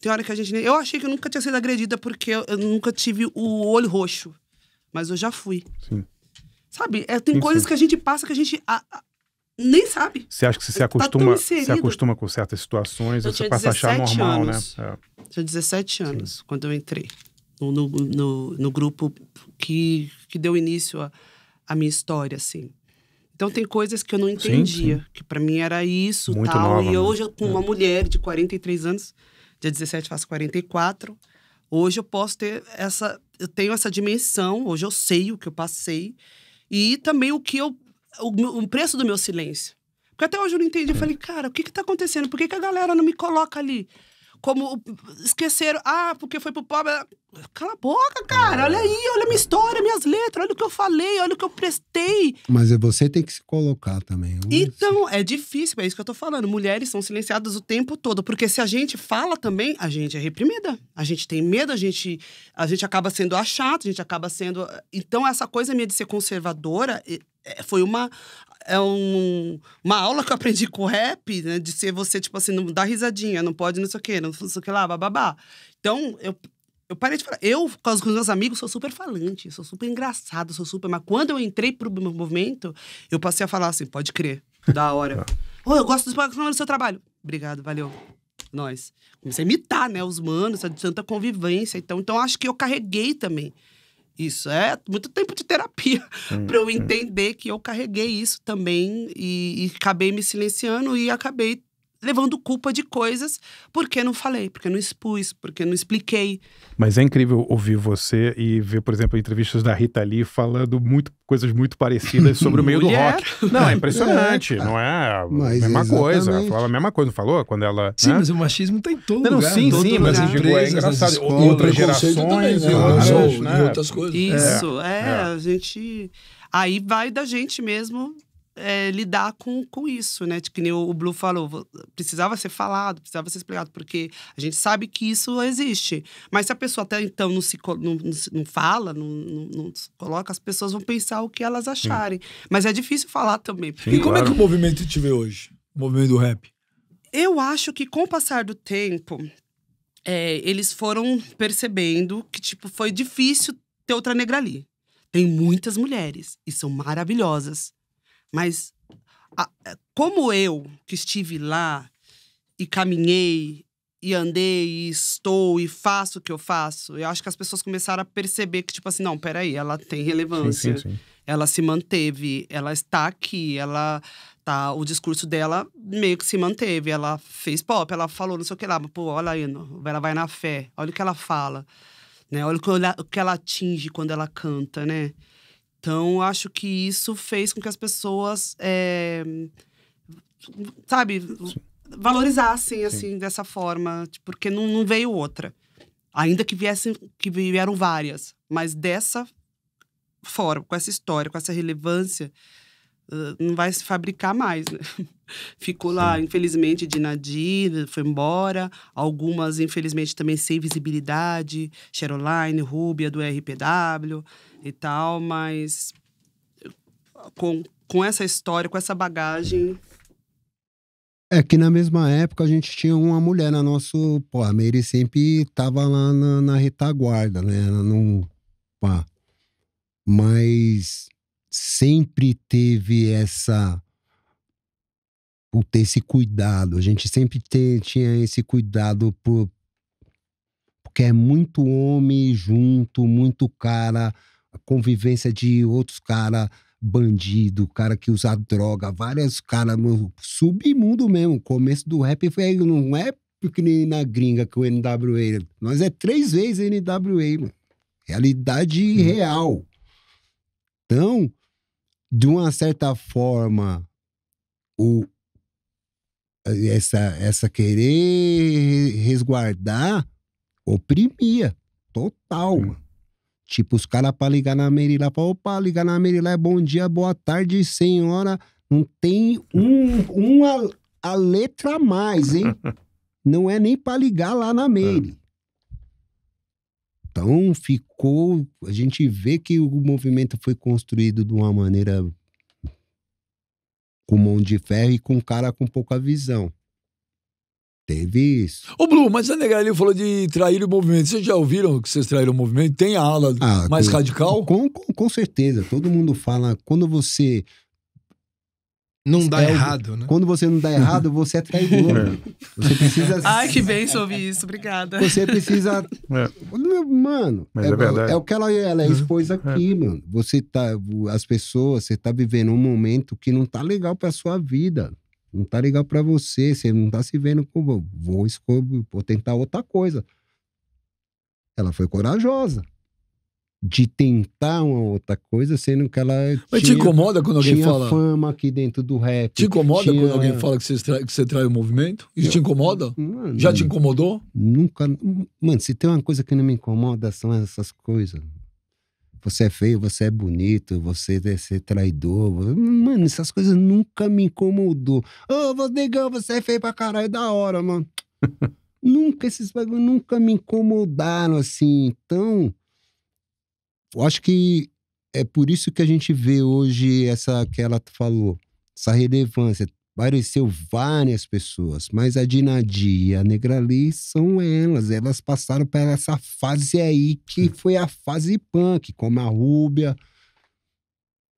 Tem hora que a gente nem... Eu achei que eu nunca tinha sido agredida porque eu, eu nunca tive o olho roxo. Mas eu já fui. Sim. Sabe? É, tem Sim. coisas que a gente passa que a gente a, a, nem sabe. Você acha que você se tá acostuma, tá se acostuma com certas situações, eu você passa a achar normal, né? anos. né? É. tinha 17 anos Sim. quando eu entrei no, no, no, grupo que, que deu início à minha história, assim. Então tem coisas que eu não entendia, sim, sim. que para mim era isso, Muito tal. Nova, e né? hoje com é. uma mulher de 43 anos, dia 17 faço 44, hoje eu posso ter essa, eu tenho essa dimensão, hoje eu sei o que eu passei e também o que eu o, o preço do meu silêncio. Porque até hoje eu não entendi, eu falei, cara, o que que tá acontecendo? Por que que a galera não me coloca ali? como esqueceram, ah, porque foi pro pobre. Cala a boca, cara. Olha aí, olha a minha história, minhas letras, olha o que eu falei, olha o que eu prestei. Mas é você tem que se colocar também. Então, é difícil, é isso que eu tô falando. Mulheres são silenciadas o tempo todo, porque se a gente fala também, a gente é reprimida. A gente tem medo, a gente, a gente acaba sendo achado, a gente acaba sendo. Então, essa coisa minha de ser conservadora é, foi uma é um, uma aula que eu aprendi com o rap, né? De ser você, tipo assim, não dá risadinha, não pode não sei o quê, não sei o que lá, bababá. Então, eu, eu parei de falar. Eu, com os meus amigos, sou super falante, sou super engraçado, sou super. Mas quando eu entrei pro meu movimento, eu passei a falar assim: pode crer, da hora. Ô, oh, eu gosto do seu trabalho. Obrigado, valeu nós. Comecei a imitar, né, os manos, a tanta convivência. Então, então acho que eu carreguei também isso é muito tempo de terapia hum, para eu hum. entender hum. que eu carreguei isso também e, e acabei me silenciando e acabei levando culpa de coisas porque não falei, porque não expus, porque não expliquei. Mas é incrível ouvir você e ver, por exemplo, entrevistas da Rita Lee falando muito, coisas muito parecidas sobre o meio do rock. Não, é impressionante, é, não é a mesma coisa. Ela falava a mesma coisa, não falou? Quando ela. Né? Sim, né? mas o machismo está em todo não, lugar. Sim, né? todo sim, lugar. mas digo, é engraçado. Escolas, outras gerações também, né? outras, né? outras coisas. Isso, é, é, a gente. Aí vai da gente mesmo é, lidar com, com isso, né? Que nem o Blue falou, precisava ser falado, precisava ser explicado, porque a gente sabe que isso existe. Mas se a pessoa até então não se não, não fala, não, não, não coloca, as pessoas vão pensar o que elas acharem. Sim. Mas é difícil falar também. Sim, e como claro. é que o movimento te vê hoje? O movimento do rap? Eu acho que com o passar do tempo, é, eles foram percebendo que, tipo, foi difícil ter outra negra ali. Tem muitas mulheres e são maravilhosas. Mas a, é, como eu, que estive lá e caminhei e andei e estou e faço o que eu faço, eu acho que as pessoas começaram a perceber que, tipo assim, não, peraí, ela tem relevância. Sim, sim, sim. Ela se manteve, ela está aqui, ela tá. O discurso dela meio que se manteve. Ela fez pop, ela falou não sei o que lá, mas, pô, olha aí, ela vai na fé, olha o que ela fala, né? Olha o que ela atinge quando ela canta, né? Então, acho que isso fez com que as pessoas, é, sabe, valorizassem, assim, Sim. dessa forma. Tipo, porque não, não, veio outra. Ainda que viessem, que vieram várias. Mas dessa forma, com essa história, com essa relevância, não vai se fabricar mais. Né? Ficou lá, infelizmente, de Nadir, foi embora. Algumas, infelizmente, também sem visibilidade. Cheroline, Rubia, do RPW e tal. Mas com, com essa história, com essa bagagem... É que na mesma época a gente tinha uma mulher na nosso... Pô, a Mary sempre estava lá na, na retaguarda, né? Ela não sempre teve essa ter esse cuidado. A gente sempre tinha esse cuidado por, porque é muito homem junto, muito cara, convivência de outros cara bandido, cara que usa droga, várias caras no submundo mesmo. O começo do rap foi, não é porque nem na gringa que o NWA. Nós é três vezes NWA, mano. Realidade hum. real. Então, de uma certa forma, o, essa, essa querer resguardar oprimia total. Hum. Tipo, os caras pra ligar na Merilá, pra opa, ligar na Merilá é bom dia, boa tarde, senhora. Não tem um, uma a letra a mais, hein? Não é nem pra ligar lá na Meire. É. Então ficou, a gente vê que o movimento foi construído de uma maneira com mão de ferro e com um cara com pouca visão. Teve isso. Ô, Blue, mas a Negrelli falou de trair o movimento. Vocês já ouviram que vocês traíram o movimento? Tem a ala ah, mais com, radical? Com, com, com certeza. Todo mundo fala. Quando você não dá é errado, né? Quando você não dá errado, você é traidor. É. Você precisa. Ai, que bem ouvir isso, obrigada. Você precisa. É. Mano, Mas é, é, verdade. é o que ela, ela é uhum. expôs é. aqui, mano. Você tá. As pessoas, você tá vivendo um momento que não tá legal pra sua vida. Não tá legal pra você. Você não tá se vendo como. Vou vou tentar outra coisa. Ela foi corajosa de tentar uma outra coisa, sendo que ela. Mas tinha, te incomoda quando alguém tinha fala. fama aqui dentro do rap. Te incomoda tinha... quando alguém fala que você, trai, que você trai o movimento? Isso eu... te incomoda? Mano, Já te incomodou? Nunca. Mano, se tem uma coisa que não me incomoda, são essas coisas. Você é feio, você é bonito, você é ser é traidor. Mano, essas coisas nunca me incomodou. Ô, oh, negão, você é feio pra caralho, é da hora, mano. nunca, esses bagulho nunca me incomodaram assim. Então eu acho que é por isso que a gente vê hoje essa que ela falou, essa relevância. Apareceu várias pessoas, mas a Dinadia, e a Negrali são elas. Elas passaram por essa fase aí que foi a fase punk, como a Rúbia,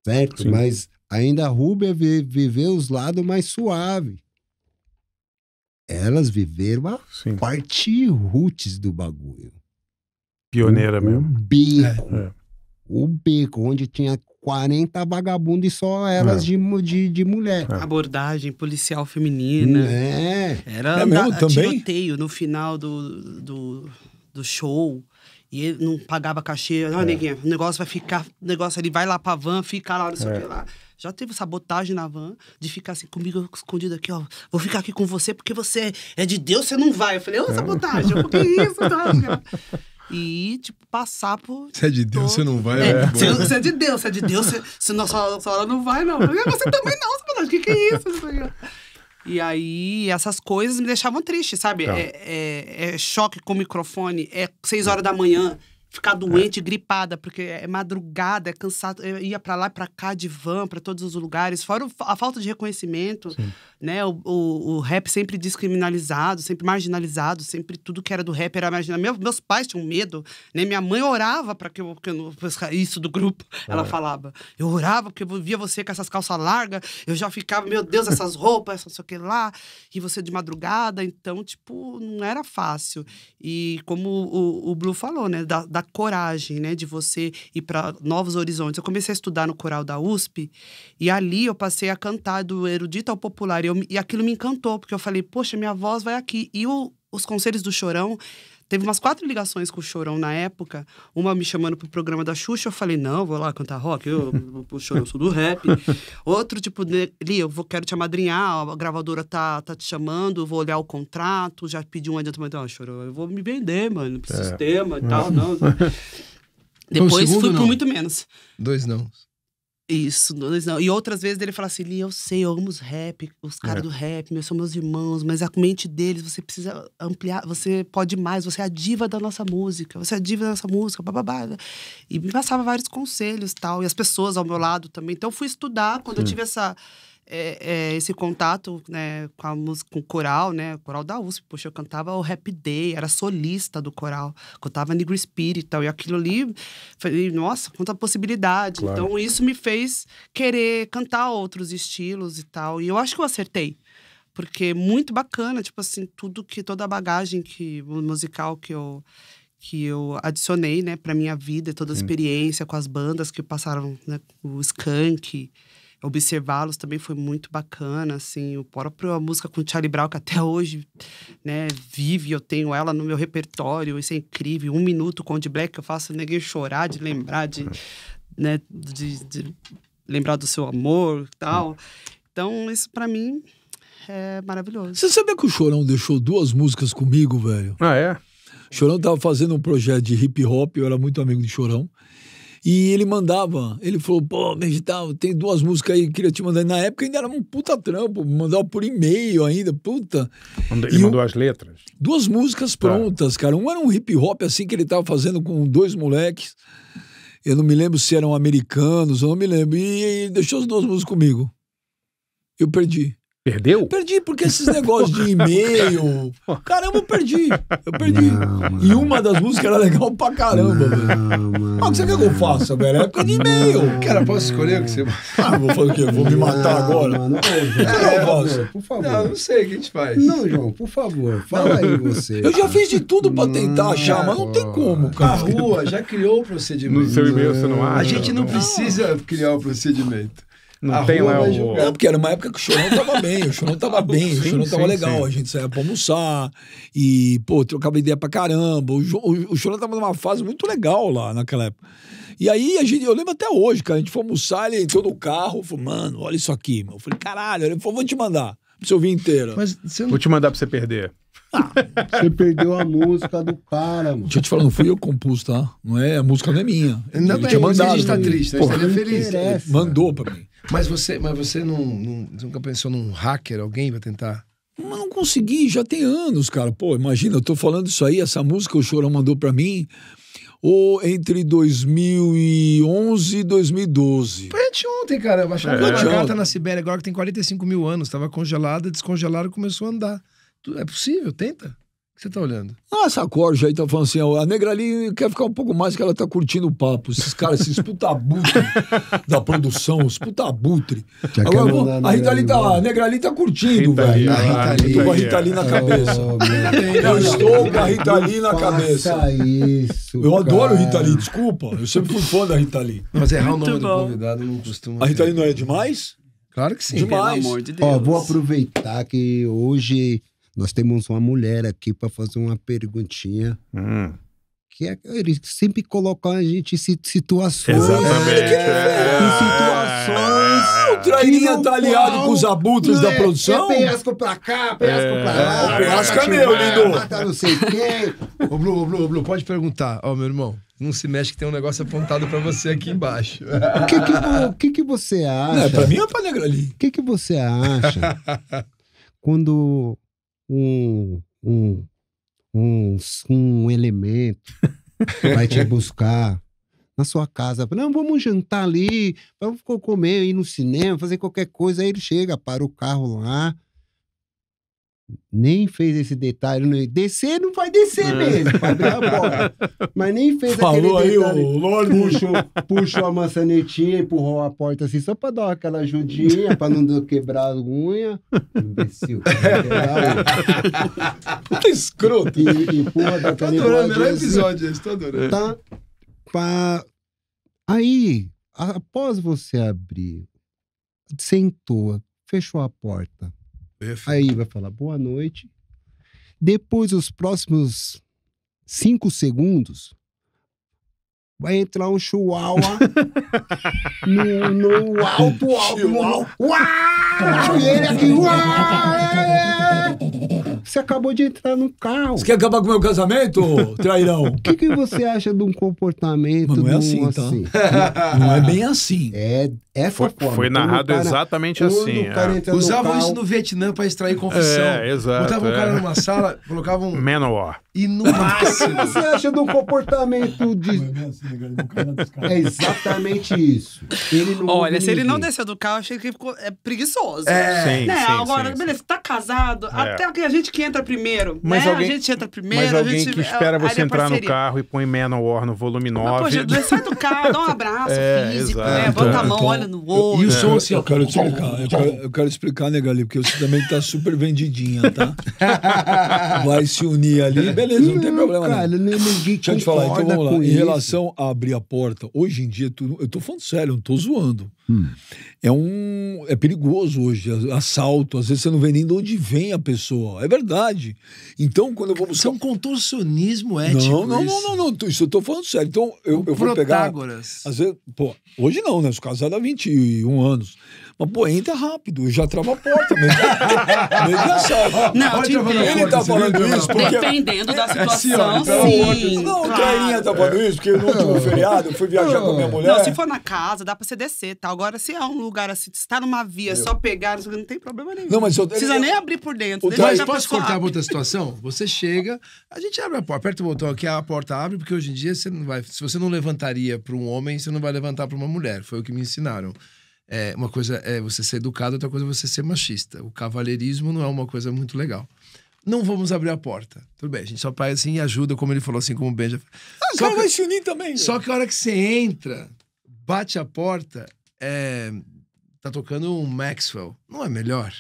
certo? Sim. Mas ainda a Rúbia viveu os lados mais suave. Elas viveram a Sim. parte roots do bagulho. Pioneira o, mesmo. O bico. É, é o beco, onde tinha 40 vagabundos e só elas é. de, de, de, mulher. É. Abordagem policial feminina. É. Era é mesmo, da, também? tiroteio no final do, do, do show. E ele não pagava cachê. Não, ah, é. o negócio vai ficar. O negócio ali vai lá pra van, fica lá, não sei o é. que lá. Já teve sabotagem na van de ficar assim comigo escondido aqui, ó. Vou ficar aqui com você porque você é de Deus, você não vai. Eu falei, ô, é. sabotagem, por que isso? Tá, e, tipo, passar por. Se é de Deus, todo... você não vai. É, é se, se, é de Deus, se é de Deus, se, se nossa, hora não vai, não. Ah, você também não, o que, que é isso? E aí, essas coisas me deixavam triste, sabe? Tá. É, é, é choque com o microfone, é seis horas da manhã, ficar é. doente, é. gripada, porque é madrugada, é cansado, eu ia para lá, para cá, de van, para todos os lugares. Fora a falta de reconhecimento, Sim. né? O, o, o, rap sempre descriminalizado, sempre marginalizado, sempre tudo que era do rap era marginalizado. Meu, meus pais tinham medo, né? Minha mãe orava para que, eu, que eu, isso do grupo, ela é. falava. Eu orava porque eu via você com essas calças largas, eu já ficava, meu Deus, essas roupas, essa não sei o que lá, e você de madrugada, então, tipo, não era fácil. E como o, o Blue falou, né? Da, da da coragem, né? De você ir para novos horizontes. Eu comecei a estudar no coral da USP e ali eu passei a cantar do erudito ao popular e, eu, e aquilo me encantou, porque eu falei, poxa, minha voz vai aqui. E o os conselhos do Chorão. Teve umas quatro ligações com o Chorão na época. Uma me chamando pro programa da Xuxa, eu falei, não, vou lá cantar rock, eu, o Chorão sou do rap. Outro, tipo, Li, eu vou, quero te amadrinhar, a gravadora tá, tá te chamando, vou olhar o contrato, já pedi um adiantamento. Ah, Chorão, eu vou me vender, mano, pro é. sistema e tal, uhum. não. Depois segundo, fui por muito menos. Dois não. Isso, dois não. E outras vezes ele fala assim: Li, eu sei, eu amo os rap, os caras é. do rap, meus são meus irmãos, mas a mente deles, você precisa ampliar, você pode mais, você é a diva da nossa música, você é a diva da nossa música, bababá. E me passava vários conselhos tal, e as pessoas ao meu lado também. Então eu fui estudar quando eu hum. tive essa é, é, esse contato né, com a música, com o coral, né? O coral da USP, poxa, eu cantava o Happy Day, era solista do coral, cantava Negro Spiritual, e aquilo ali, falei, nossa, quanta possibilidade. Claro. Então, isso me fez querer cantar outros estilos e tal, e eu acho que eu acertei. Porque é muito bacana, tipo assim, tudo que, toda a bagagem que, musical que eu, que eu adicionei, né, pra minha vida, toda a experiência com as bandas que passaram, né, o Skank, observá-los também foi muito bacana, assim, o próprio a música com Charlie Brown, que até hoje, né, vive, eu tenho ela no meu repertório, isso é incrível, um minuto com o de Black, eu faço ninguém chorar de lembrar de, né, de, de lembrar do seu amor tal, então isso para mim é maravilhoso. Você sabia que o Chorão deixou duas músicas comigo, velho? Ah, é? Chorão tava fazendo um projeto de hip hop, eu era muito amigo de Chorão. E ele mandava, ele falou, pô, Vegetal, tem duas músicas aí que queria te mandar. E na época ainda era um puta trampo, mandava por e-mail ainda, puta. Ele e mandou um, as letras? Duas músicas tá. prontas, tá. cara. Um era um hip hop assim que ele tava fazendo com dois moleques. Eu não me lembro se eram americanos, eu não me lembro. E, e deixou as duas músicas comigo. Eu perdi. Perdeu? Perdi, porque esses negócios de e-mail. Caramba, eu perdi. Eu perdi. Não, e uma das músicas era legal pra caramba, não, velho. Ah, o que você quer que eu faça, velho? É época de e-mail. Cara, posso escolher o que você. Ah, vou fazer o quê? Vou me matar não, agora? Mano, não, é, por favor. Não, não sei o que a gente faz. Não, João, por favor, fala aí você. Eu já fiz de tudo pra tentar achar, mas não tem como, cara. A rua já criou o procedimento. No seu e-mail você não acha? A gente não precisa criar o procedimento. Não a tem lá o... Não, porque era uma época que o Chorão tava bem, o Chorão tava bem, sim, o Chorão tava sim, legal. Sim. A gente saía pra almoçar e, pô, trocava ideia pra caramba. O, o, o Chorão tava numa fase muito legal lá naquela época. E aí, a gente, eu lembro até hoje, cara, a gente foi almoçar, ele entrou no carro, falou, mano, olha isso aqui, meu. Eu falei, caralho, ele falou, vou te mandar pra você ouvir inteiro. Mas Vou te mandar pra você perder. Ah, você perdeu a música do cara, mano. Deixa eu te falar, não fui eu que compus, tá? Não é, a música não é minha. Não, Ele tinha mandado. A gente tá triste, né? a gente tá feliz. Mandou pra mim. Mas você, mas você não, não, nunca pensou num hacker, alguém vai tentar? Não consegui, já tem anos, cara. Pô, imagina, eu tô falando isso aí, essa música o Chorão mandou pra mim ou entre 2011 e 2012. Foi ontem, cara. Eu achava é. que uma gata na Sibéria, agora que tem 45 mil anos, estava congelada, descongelaram e começou a andar. É possível, tenta. O que você tá olhando? Ah, essa corja aí tá falando assim, ó, a negra ali quer ficar um pouco mais que ela tá curtindo o papo. Esses caras, esses puta butre da produção, os puta abutre. Agora, vou, a Rita ali tá, a negra ali tá curtindo, velho. Tô com a ah, Rita ali na ah. cabeça. eu estou com a Rita ali na cabeça. isso, Eu adoro Rita ali, desculpa. Eu sempre fui fã da Rita ali. Mas errar o nome do convidado não costuma A Rita ali não é demais? Claro que sim. Demais. Pelo amor de Deus. Ó, vou aproveitar que hoje nós temos uma mulher aqui para fazer uma perguntinha. Hum. Que é, eles sempre colocam a gente em situações. Exatamente. É, é, em situações. É, o Trainha tá aliado com os abutres da né? produção? É penhasco pra cá, penhasco é. é, pra lá. É, penhasco é meu, lindo. Mata não sei quem. ô, Blu, ô, Blu, ô, Blu, pode perguntar. Ó, meu irmão, não se mexe que tem um negócio apontado para você aqui embaixo. O que que, o que, que, você é acha? Não, é pra mim é uma negra ali. O que, que você acha quando um, um, um, um elemento vai te buscar na sua casa. Não, vamos jantar ali, vamos comer, ir no cinema, fazer qualquer coisa. Aí ele chega, para o carro lá, nem fez esse detalhe. Descer não vai descer é. mesmo, vai abrir a porta. Mas nem fez Falou aquele detalhe. Falou aí o Lorde. Puxou, puxou a maçanetinha, empurrou a porta assim, só pra dar aquela ajudinha, pra não quebrar a unha. Imbecil. Puta escroto. E, empurra da tá adorando, melhor assim. episódio esse, tô adorando. Tá, pra... Aí, após você abrir, sentou, fechou a porta Perfeito. Aí vai falar boa noite. Depois, os próximos cinco segundos, vai entrar um chihuahua no, no alto, alto, uau! E ele aqui, uau! É, é, é. Você acabou de entrar no carro. Você quer acabar com o meu casamento, trairão? O que, que você acha de um comportamento Mas não é assim, um, tá? Assim? Não, não, é bem assim. É, essa foi, forma. Foi narrado cara, exatamente assim. É. Usavam isso no Vietnã para extrair confissão. É, exato. Botavam é. um cara numa sala, colocavam. Um... Manowar. E no máximo. o que você acha do comportamento de. Assim, é exatamente isso. Olha, se ele não desceu do carro, achei que ficou é, preguiçoso. É, sim, né? sim, Agora, sim, beleza, sim. tá casado. É. Até que a gente que entra primeiro. Mas né? alguém, a gente entra primeiro. Mas alguém gente, que é espera você entrar no carro e põe Manowar no volume 9. Mas, poxa, sai do carro, dá um abraço é, físico, né? Bota a mão, olha no E o som, assim, eu quero te explicar. Eu quero, eu quero explicar, né ali, porque você também tá super vendidinha, tá? Vai se unir ali, beleza, não, tem problema. Cara, não. Deixa eu te falar, então vamos lá. Em relação a abrir a porta, hoje em dia, tu, eu tô falando sério, não tô zoando. Hum é um é perigoso hoje, assalto, às vezes você não vê nem de onde vem a pessoa. É verdade. Então, quando eu vou buscar... Isso é um contorcionismo ético. Não, não, isso. não, não, não, isso eu tô falando sério. Então, eu, um eu vou pegar... Às vezes, pô, hoje não, né? Os casados há 21 anos. Mas, pô, entra rápido, já trava a porta. mesmo Não, Ele tá falando isso né? porque... Dependendo da é, situação, então, sim. Não, o Clarinha tá falando isso, porque no último feriado eu fui viajar com a minha mulher. Não, se for na casa, dá pra você descer, tá? Agora, se é um lugar assim, se tá numa via, só pegar, não tem problema nenhum. Não, mas eu... Precisa nem abrir por dentro. Mas posso cortar outra situação? Você chega, a gente abre a porta, aperta o botão aqui, a porta abre, porque hoje em dia você não vai... Se você não levantaria pra um homem, você não vai levantar pra uma mulher. Foi o que me ensinaram. É, uma coisa é você ser educado, outra coisa é você ser machista. O cavalheirismo não é uma coisa muito legal. Não vamos abrir a porta. Tudo bem, a gente só faz assim e ajuda, como ele falou, assim, como o Benjamin. Ah, só cara que, vai se unir também. Só que a hora que você entra, bate a porta, é, tá tocando um Maxwell. Não é melhor?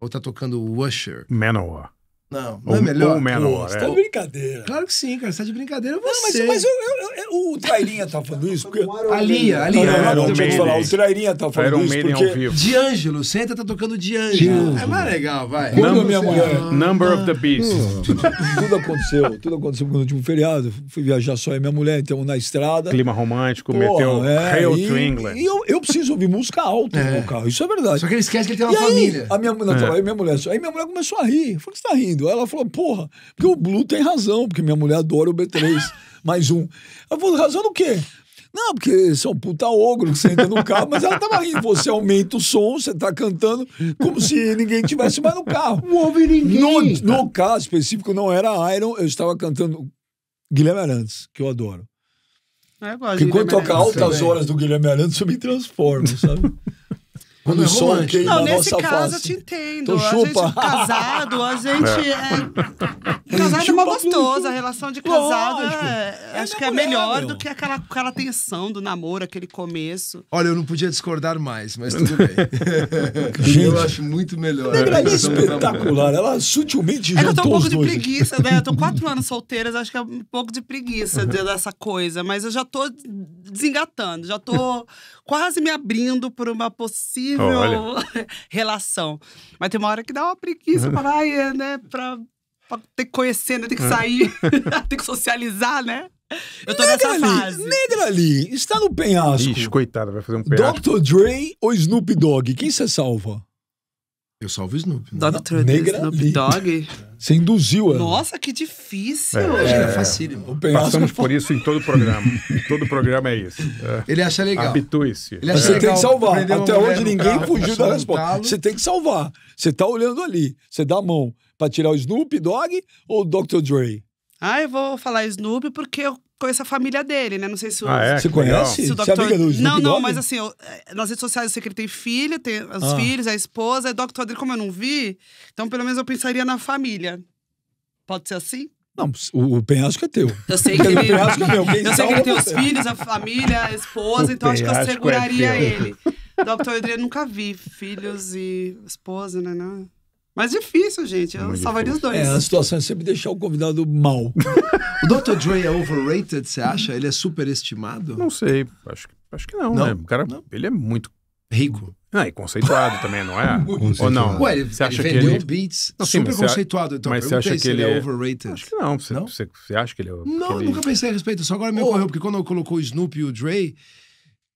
Ou tá tocando o Usher? Manowar. Não, não é melhor. Ou menor, Pô, é. tá de brincadeira. Claro que sim, cara. Você tá de brincadeira, você. Não, mas, mas eu, eu, eu, o Trairinha tá falando isso porque... A Lia, a Lia. falar. O Trairinha tá falando Iron isso porque... Ao senta, tá tocando D'Angelo. É mais legal, vai. Number, minha mulher. Number of the Beast. tudo aconteceu. Tudo aconteceu no último feriado. Fui viajar só e minha mulher, então na estrada. Clima romântico, Pô, meteu é, Hail e, to England. E eu, eu preciso ouvir música alta é. no carro. Isso é verdade. Só que ele esquece que ele tem uma e família. Aí, a minha, aí minha mulher, aí minha mulher começou a rir. Falei, você tá rindo? ela falou, porra, porque o Blue tem razão, porque minha mulher adora o B3, mais um. Ela falou, razão no quê? Não, porque você é um puta ogro que você entra no carro, mas ela tava rindo. Você aumenta o som, você tá cantando como se ninguém tivesse mais no carro. Não houve ninguém. No, no caso específico, não era Iron, eu estava cantando Guilherme Arantes, que eu adoro. Eu Porque quando toca altas horas do Guilherme Arantes, eu me transformo, sabe? Quando não, som, é é que não nesse caso eu assim, te entendo. Então, chupa. A gente casado, a gente é. é... Casado é uma gostoso, a relação de casado é... acho que é, é melhor do que aquela, aquela tensão do namoro, aquele começo. Olha, eu não podia discordar mais, mas tudo bem. gente, eu acho muito melhor. é espetacular, ela sutilmente É que eu tô um pouco de preguiça, né? Eu tô quatro anos solteiras acho que é um pouco de preguiça dessa coisa, mas eu já tô desengatando, já tô quase me abrindo por uma possível Olha. relação. Mas tem uma hora que dá uma preguiça, falar, é, né, pra, pra ter que conhecer, né, tem que sair, tem que socializar, né? Eu tô negra nessa ali, fase. Negra ali, está no penhasco. Ixi, coitada, vai fazer um penhasco. Dr. Dre ou Snoop Dogg, quem você salva? Eu salvo Snoop. Né? Dog Negra Snoop Dogg. Você induziu ela. Nossa, que difícil. É, é facílimo. Passamos por isso em todo o programa. em todo o programa é isso. É. Ele acha legal. Habitue-se. Mas você tem que salvar. Até hoje ninguém carro, fugiu da resposta. Você tem que salvar. Você tá olhando ali. Você dá a mão pra tirar o Snoop Dogg ou o Dr. Dre? Ah, eu vou falar Snoop porque eu com essa família dele, né? Não sei se o. Ah, é? Se conhece? Se o Amiga do não, não, mas assim, eu, eh, nas redes sociais eu sei que ele tem filha, tem os ah. filhos, a esposa, é Dr. dele, como eu não vi, então pelo menos eu pensaria na família. Pode ser assim? Não, o, penhasco é teu. Eu sei que ele, é meu. eu sei que ele tem é os filhos, a família, a esposa, o então acho que eu é seguraria é ele. Dr. Adriano nunca vi filhos e esposa, né? Não. Mas difícil, gente. Eu Muito salvaria difícil. os dois. É, a situação é sempre deixar o convidado mal. o Dr. Dre é overrated, você acha? Ele é superestimado? Não sei. Acho, acho que não, não. Né? O cara, não. ele é muito rico. Ah, e conceituado também, não é? Ou não? Ué, ele, você acha ele vendeu que ele... beats não, sim, super conceituado, então. Mas você então é acha que é ele é overrated? Acho que não. Você, não? você, você acha que ele é... Não, ele... nunca pensei a respeito. Só agora me oh. ocorreu, porque quando eu colocou o Snoop e o Dre...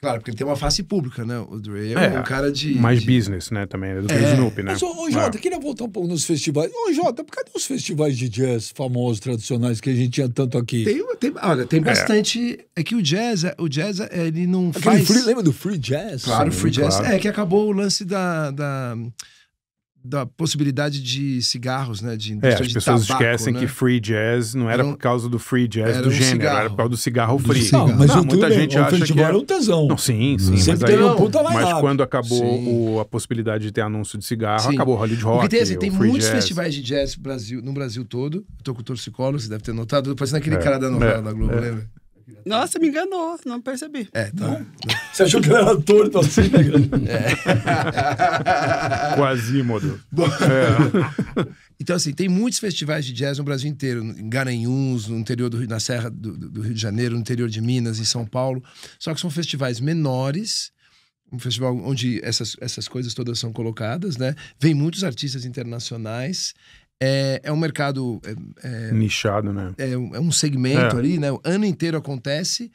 Claro, porque ele tem uma face pública, né? O Dre é, é um cara de. Mais de... business, né? Também, né, do é. Snoop, né? Mas, ô, ô Jota, é. queria voltar um pouco nos festivais. Ô, Jota, cadê os festivais de jazz famosos, tradicionais, que a gente tinha tanto aqui? Tem, tem olha, tem é. bastante. É. é que o jazz, é, o jazz, ele não Aquele faz. Free, lembra do free jazz? Claro, Sim, free jazz. Claro. É que acabou o lance da... da da possibilidade de cigarros, né? De é, as pessoas tabaco, esquecem né? que free jazz não era, era um, por causa do free jazz do um gênero, cigarro. era por causa do cigarro free. cigarro. Não, mas não, muita gente acha que era... É é um tesão. Não, sim, sim. Sempre mas, aí, um puta mas quando acabou o, a possibilidade de ter anúncio de cigarro, sim. acabou o Hollywood Rock. Porque tem, é assim, tem muitos jazz. festivais de jazz Brasil, no Brasil todo. Eu tô com torcicolo, você deve ter notado. Parece aquele é, cara da novela é, da Globo, lembra? Nossa, me enganou, não percebi. É, tá. Não? Você achou que ele era torto assim, né? É. Quasímodo. É. Então, assim, tem muitos festivais de jazz no Brasil inteiro, em Garanhuns, no interior do Rio, na Serra do, do Rio de Janeiro, no interior de Minas, em São Paulo. Só que são festivais menores, um festival onde essas, essas coisas todas são colocadas, né? Vem muitos artistas internacionais é, é um mercado. É, é, Nichado, né? É, um é segmento é. ali, né? O ano inteiro acontece.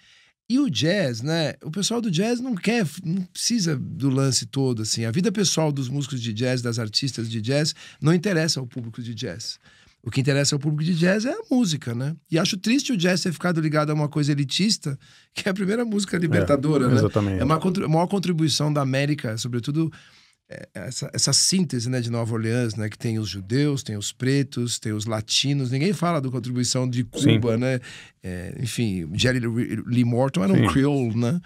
E o jazz, né? O pessoal do jazz não quer, não precisa do lance todo, assim. A vida pessoal dos músicos de jazz, das artistas de jazz, não interessa ao público de jazz. O que interessa ao público de jazz é a música, né? E acho triste o jazz ter ficado ligado a uma coisa elitista, que é a primeira música é, libertadora, é, né? Exatamente. É uma maior contribuição da América, sobretudo é, essa, essa síntese né, de Nova Orleans, né, que tem os judeus, tem os pretos, tem os latinos, ninguém fala da contribuição de Cuba, né? É, enfim, Jerry Lee Morton era Sim. um creole, né?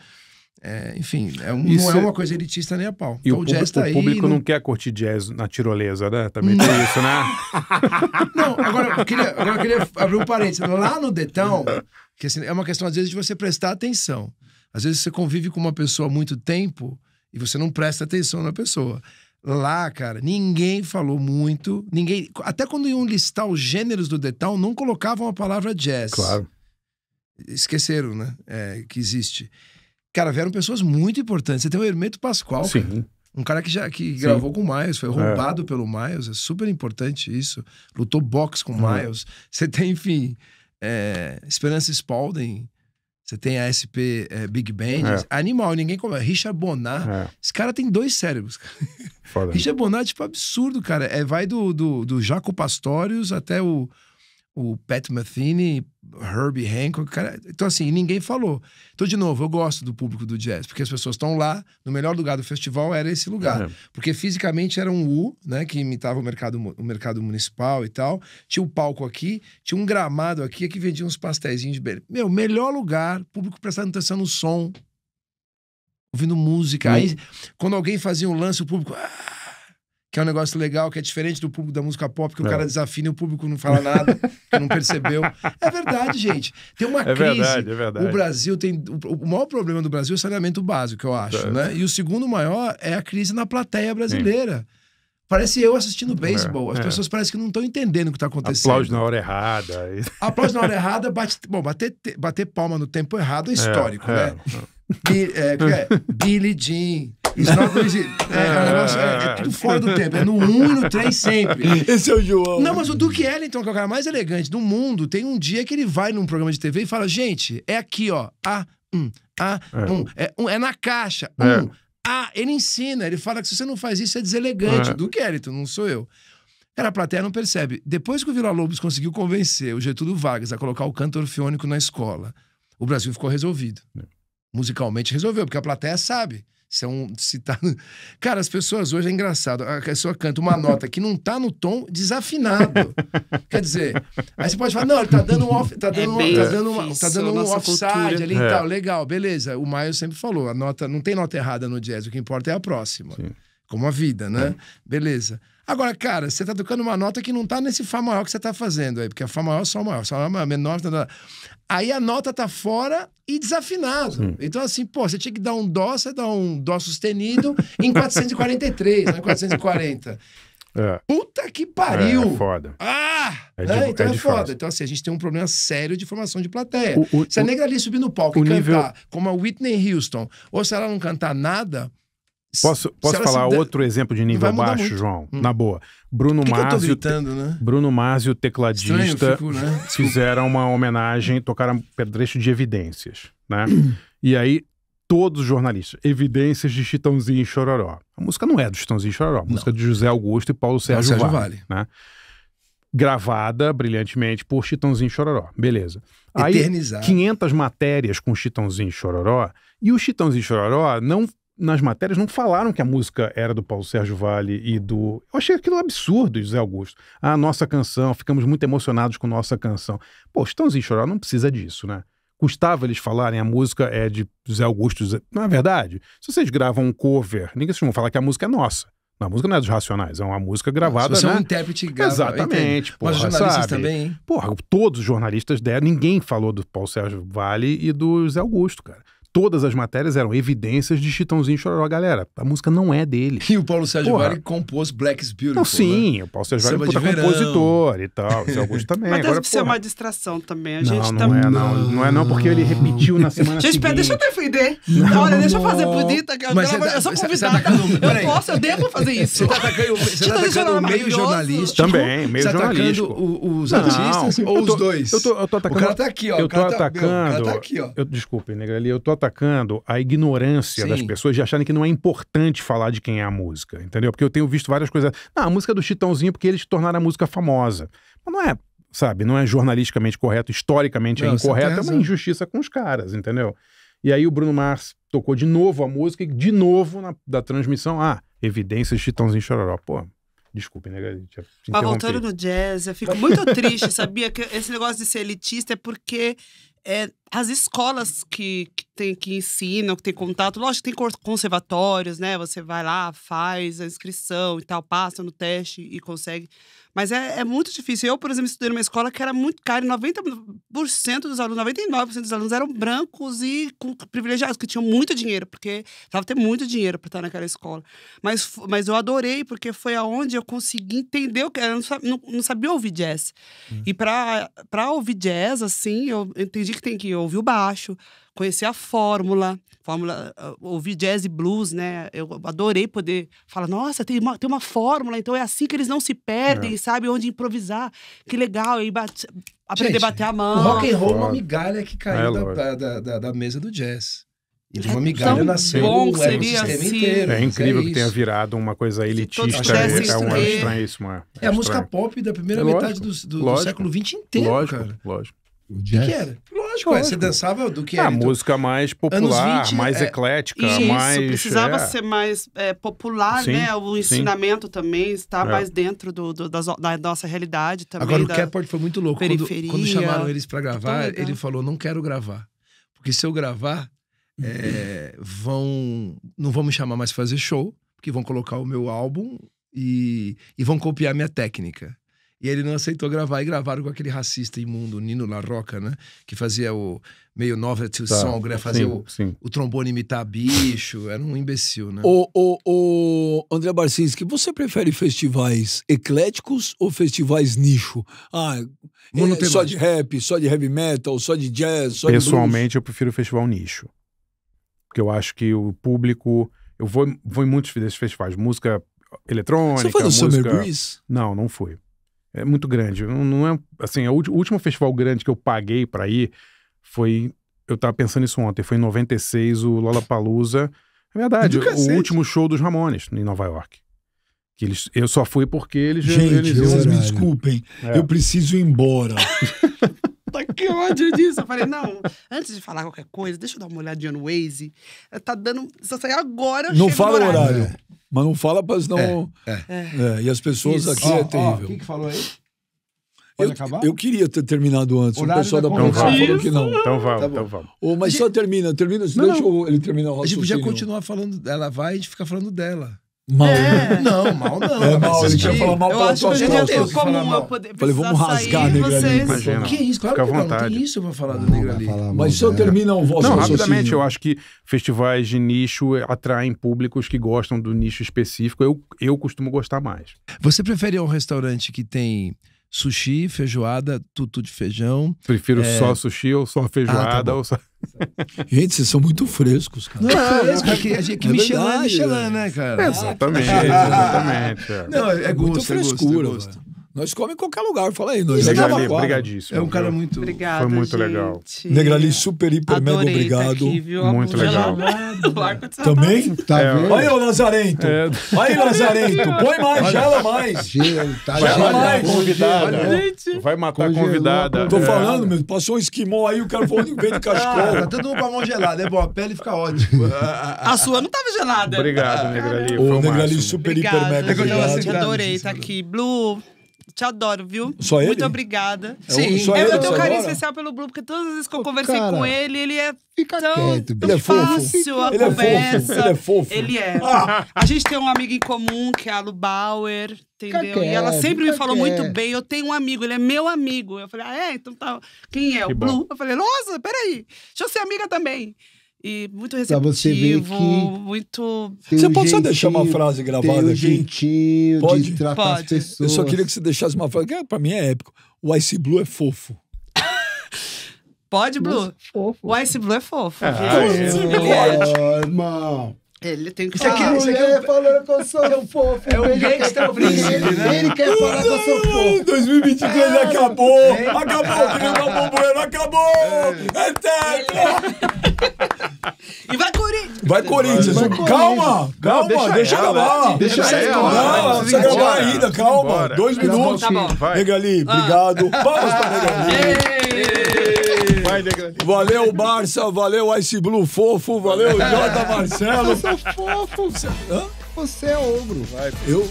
É, enfim, é um, não é, é uma coisa elitista nem a pau. E então, o, público, tá o público não... não... Né? quer curtir jazz na tirolesa, né? Também tem isso, né? não, agora eu, queria, agora eu queria abrir um parênteses. Lá no Detão, que assim, é uma questão às vezes de você prestar atenção. Às vezes você convive com uma pessoa há muito tempo e você não presta atenção na pessoa. Lá, cara, ninguém falou muito, ninguém. Até quando iam listar os gêneros do Detal, não colocavam a palavra jazz. Claro. Esqueceram, né? É, que existe. Cara, vieram pessoas muito importantes. Você tem o Hermeto Pascoal. Sim. Cara. Um cara que já que gravou com o Miles, foi é. roubado é. pelo Miles, é super importante isso. Lutou boxe com o uhum. Miles. Você tem, enfim, é, Esperança Spalding. Você tem a SP é, Big Band, é. animal, ninguém come Richard Bonar, é. esse cara tem dois cérebros. Foda. Richard Bonar é tipo absurdo, cara. É, vai do, do, do Jaco Pastorius até o, o Pat Metheny, Herbie Hancock, cara, então assim, ninguém falou. Então, de novo, eu gosto do público do jazz, porque as pessoas estão lá, no melhor lugar do festival era esse lugar. Uhum. Porque fisicamente era um U, né, que imitava o mercado, o mercado municipal e tal, tinha o um palco aqui, tinha um gramado aqui, que vendia uns pastéis de beira. Meu, melhor lugar, público prestando atenção no som, ouvindo música. Uhum. Aí, quando alguém fazia um lance, o público... Ah! que é um negócio legal, que é diferente do público da música pop, que o é. cara desafina e o público não fala nada, que não percebeu. É verdade, gente. Tem uma é crise. Verdade, é verdade. O Brasil tem. O maior problema do Brasil é o saneamento básico, eu acho, é. né? E o segundo maior é a crise na plateia brasileira. Sim. Parece eu assistindo é, beisebol. As é, pessoas parecem que não estão entendendo o que está acontecendo. Aplausos na hora errada. Aplausos na hora errada, bate, bom, bater, bater palma no tempo errado é, é histórico, né? Billy, é, Billy Jean. Snowbridge é, é, é, é, tudo fora do tempo. É no 1 e no 3 sempre. Esse é o João. Não, mas o Duke Ellington, que é o cara mais elegante do mundo, tem um dia que ele vai num programa de TV e fala: gente, é aqui, ó. A, um, A, um. É, é um, é na caixa. É. Um, A. Ele ensina. Ele fala que se você não faz isso, é deselegante. É. Duque Ellington, não sou eu. Era a plateia não percebe. Depois que o Vila Lobos conseguiu convencer o Getúlio Vargas a colocar o canto orfeônico na escola, o Brasil ficou resolvido. É musicalmente resolveu, porque a plateia sabe. Se é um. Se tá... Cara, as pessoas hoje é engraçado. A pessoa canta uma nota que não tá no tom desafinado. Quer dizer, aí você pode falar, não, ele tá dando um off, tá é dando, é tá dando, uma, tá dando um offside ali é. e tal. Legal, beleza. O Maio sempre falou: a nota, não tem nota errada no jazz, o que importa é a próxima. Sim. Como a vida, né? É. Beleza. Agora, cara, você tá tocando uma nota que não tá nesse Fá maior que você tá fazendo aí, porque a é Fá maior é só maior, só maior, menor. Tá, tá, tá. Aí a nota tá fora e desafinado. Então, assim, pô, você tinha que dar um Dó, você dá um Dó sustenido em 443, não é 440. É. Puta que pariu! É, é foda. Ah! É de, né? Então é, é foda. Então, assim, a gente tem um problema sério de formação de plateia. O, o, se a negra ali subir no palco e nível... cantar como a Whitney Houston, ou se ela não cantar nada, Posso, posso falar outro exemplo de nível baixo, João? Hum. Na boa. Bruno que Másio. Que gritando, né? Bruno Másio, tecladista, Estranho, fico, né? fizeram uma homenagem, tocaram pedrecho de evidências, né? e aí, todos os jornalistas, evidências de Chitãozinho e Chororó. A música não é do Chitãozinho e Chororó, a música é de José Augusto e Paulo Sérgio, Sérgio vale. vale. Né? Gravada brilhantemente por Chitãozinho e Chororó. Beleza. Aí, 500 matérias com Chitãozinho e Chororó. E o Chitãozinho e Chororó não nas matérias não falaram que a música era do Paulo Sérgio Vale e do. Eu achei aquilo absurdo, José Augusto. A nossa canção, ficamos muito emocionados com nossa canção. Pô, Estãozinho Choró não precisa disso, né? Custava eles falarem a música é de José Augusto. Não é verdade? Se vocês gravam um cover, ninguém se vão falar que a música é nossa. A música não é dos Racionais, é uma música gravada, você né? é um intérprete grava, Exatamente, porra, Mas jornalistas sabe? também, hein? Porra, todos os jornalistas deram, ninguém falou do Paulo Sérgio Vale e do Zé Augusto, cara todas as matérias eram evidências de Chitãozinho Chororó. Galera, a música não é dele. E o Paulo Sérgio Porra. Vale compôs Black's Beautiful. Não, né? sim, né? o Paulo Sérgio Vale é compositor e tal. Esse Augusto também. Mas Agora, deve ser uma distração também. A gente não, tá... não é não. Não é não, porque ele repetiu na semana gente, seguinte. Gente, deixa eu defender. Não, Olha, deixa eu fazer bonita. Que Mas ela, tá- eu sou tá convidada. Tá eu posso, eu devo fazer isso. Você tá atacando, tá meio jornalista. Também, meio jornalista. Você tá é atacando tá os artistas ou os dois? Eu tô atacando... O cara tá aqui, ó. Eu tô atacando... Eu, desculpe, ali. eu tô atacando a ignorância Sim. das pessoas de acharem que não é importante falar de quem é a música, entendeu? Porque eu tenho visto várias coisas. Não, ah, a música do Chitãozinho, porque eles tornaram a música famosa. Mas não é, sabe, não é jornalisticamente correto, historicamente é não, é incorreto, é uma injustiça com os caras, entendeu? E aí o Bruno Mars tocou de novo a música e de novo na, da transmissão, ah, evidências de Chitãozinho Chororó. Pô, Desculpe, né? Ah, voltando no jazz, eu fico muito triste, sabia? Que esse negócio de ser elitista é porque é, as escolas que, que, tem, que ensinam, que tem contato, lógico, tem conservatórios, né? Você vai lá, faz a inscrição e tal, passa no teste e consegue. Mas é, é muito difícil. Eu, por exemplo, estudei numa escola que era muito cara, 90% dos alunos, 99% dos alunos eram brancos e privilegiados, que tinham muito dinheiro, porque precisava ter muito dinheiro para estar naquela escola. Mas, mas eu adorei, porque foi aonde eu consegui entender o que. Eu não, não, não sabia ouvir jazz. Hum. E para ouvir jazz, assim, eu entendi que tem que ouvi o baixo, conheci a fórmula, fórmula ah, ouvi jazz e blues, né? Eu adorei poder falar, nossa, tem uma, tem uma fórmula, então é assim que eles não se perdem, é. sabe? Onde improvisar, que legal, e bate, aprender Gente, a bater a mão. O rock and roll é uma migalha que caiu é, da, da, da, da mesa do jazz. E é uma migalha é nasceu bom, o sistema assim. inteiro. É né? incrível é que tenha virado uma coisa elitista. É, é, um, é estranho isso, mano. É, a música pop da primeira é metade do, do, do, século XX inteiro, lógico, cara. Lógico. O jazz? que, era? Lógico, é, Lógico. você dançava do que ah, era. A então. música mais popular, 20, mais é... eclética, Isso, mais. precisava é... ser mais é, popular, sim, né? O ensinamento sim. também está é. mais dentro do, do da nossa realidade também. Agora, o Caport foi muito louco. Quando, quando, chamaram eles para gravar, ele falou: não quero gravar. Porque se eu gravar, uhum. vão. Não vão me chamar mais pra fazer show, porque vão colocar o meu álbum e, e vão copiar minha técnica. E ele não aceitou gravar e gravaram com aquele racista imundo, Nino La Roca, né? Que fazia o meio novelty tá. song, né? Fazia sim, o, sim. o, trombone imitar bicho, era um imbecil, né? O, o, o André Barcinski, você prefere festivais ecléticos ou festivais nicho? Ah, é, só de rap, só de heavy metal, só de jazz, só Pessoalmente, de eu prefiro festival nicho. Porque eu acho que o público. Eu vou, vou em muitos desses festivais, música eletrônica. Você foi no música... Summer Breeze? Não, não fui é muito grande. Não, não é assim, o último festival grande que eu paguei para ir foi eu tava pensando isso ontem, foi em 96 o Lollapalooza. É verdade, o último show dos Ramones em Nova York. Que eles, eu só fui porque eles Gente, eles, vocês me desculpem, é. eu preciso ir embora. Tá, que ódio disso. Eu falei, não, antes de falar qualquer coisa, deixa eu dar uma olhadinha no Waze. Tá dando. Se eu sair agora, Não fala o horário. horário. Mas não fala para é, não. É. é, e as pessoas Isso. aqui oh, é terrível. O oh, que, falou aí? Eu, eu, queria ter terminado antes. Horário o pessoal da, da produção então falou que não. Então vamos, tá então vamos. Oh, mas só termina, termina. Não, deixa não. ele terminar o raciocínio. A gente podia continuar falando dela, vai e a gente fica falando dela. Mal. É. Né? Não, mal não. É mal, ele tinha falar mal eu pra sua Como eu Falei, vamos rasgar a negra ali. Imagina, que isso? Claro que não, vontade. não tem isso vou falar da negra ali. Mas se eu termino o vosso Não, rapidamente, eu acho que festivais de nicho atraem públicos que gostam do nicho específico. Eu, eu costumo gostar mais. Você prefere um restaurante que tem sushi, feijoada, tutu de feijão? Prefiro é... só sushi ou só feijoada ah, tá ou só... Gente, vocês são muito frescos, cara. Não, é fresco, que, que, que é Michelin verdade, né, é Michelin, né, cara? exatamente, é. exatamente. É. Não, é, é gosto, muito frescura, é gosto, é gosto. Nós comemos em qualquer lugar, fala aí. Nós Negrali, obrigadíssimo. É um cara muito. Obrigado, Foi muito gente. legal. Negrali, super, hiper, Adorei mega tá obrigado. Tá aqui, viu? Muito legal. Também? Tá é, vendo? Olha aí, o Lazarento. É. Olha aí, Lazarento. Põe mais, gela mais. Gela, tá gela mais. Convidada. Vai matar Congelou, é convidada. Tô é. falando, meu. Passou um esquimó aí, o cara falou de vem de ah, Tá todo mundo com a mão gelada. É bom, a pele fica ótima. A sua não tava gelada. Obrigado, Negrali. Ô, Negrali, super, hiper, mega obrigado. Adorei, tá aqui. Blue. Te adoro, viu? Só ele? Muito obrigada. É Sim. Só eu ele, tenho um carinho agora? especial pelo Blue, porque todas as vezes que eu conversei Cara, com ele, ele é fica tão, quieto, tão ele é fácil fofo. a ele conversa. É fofo. Ele é fofo. Ele é. Ah. A gente tem uma amiga em comum, que é a Lu Bauer, entendeu? Quieto, e ela sempre me falou quieto. muito bem. Eu tenho um amigo, ele é meu amigo. Eu falei, ah, é? Então tá. Quem é? Que o Blue? Bom. Eu falei, nossa, peraí. Deixa eu ser amiga também e muito receptivo, pra você muito... Você pode só deixar uma frase gravada aqui? jeitinho pode? de tratar pode. as pessoas. Eu só queria que você deixasse uma frase, que é, pra mim é épico. O Ice Blue é fofo. pode, Blue? Nossa, fofo. O Ice Blue é fofo. Ah, é, é. é. é. é. irmão. Ele tem que isso falar. Aqui, isso aqui é, é falando que eu sou é fofo. É o gangsta príncipe, né? Ele quer falar que eu sou fofo. 2023 acabou. Acabou, acabou. É, é. E vai Corinthians. Vai Corinthians. Vai, vai, calma, calma. Deixa, acabar. Deixa, deixa precisa acabar ainda. Calma. Bora. Dois tá tá minutos. Tá Negali, ah. obrigado. Vamos pra Negali. Valeu, Barça. Valeu, Ice Blue Fofo. Valeu, Jota Marcelo. fofo. Você, é ogro. Vai, eu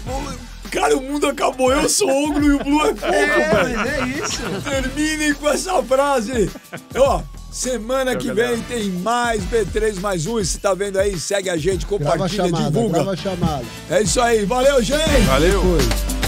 Cara, o mundo acabou, eu sou ogro e o Blue é fofo, é, mas É isso. Terminem com essa frase. Ó, semana eu que galera. vem tem mais B3 mais um. se tá vendo aí, segue a gente, compartilha, chamada, divulga. É isso aí, valeu, gente. Valeu.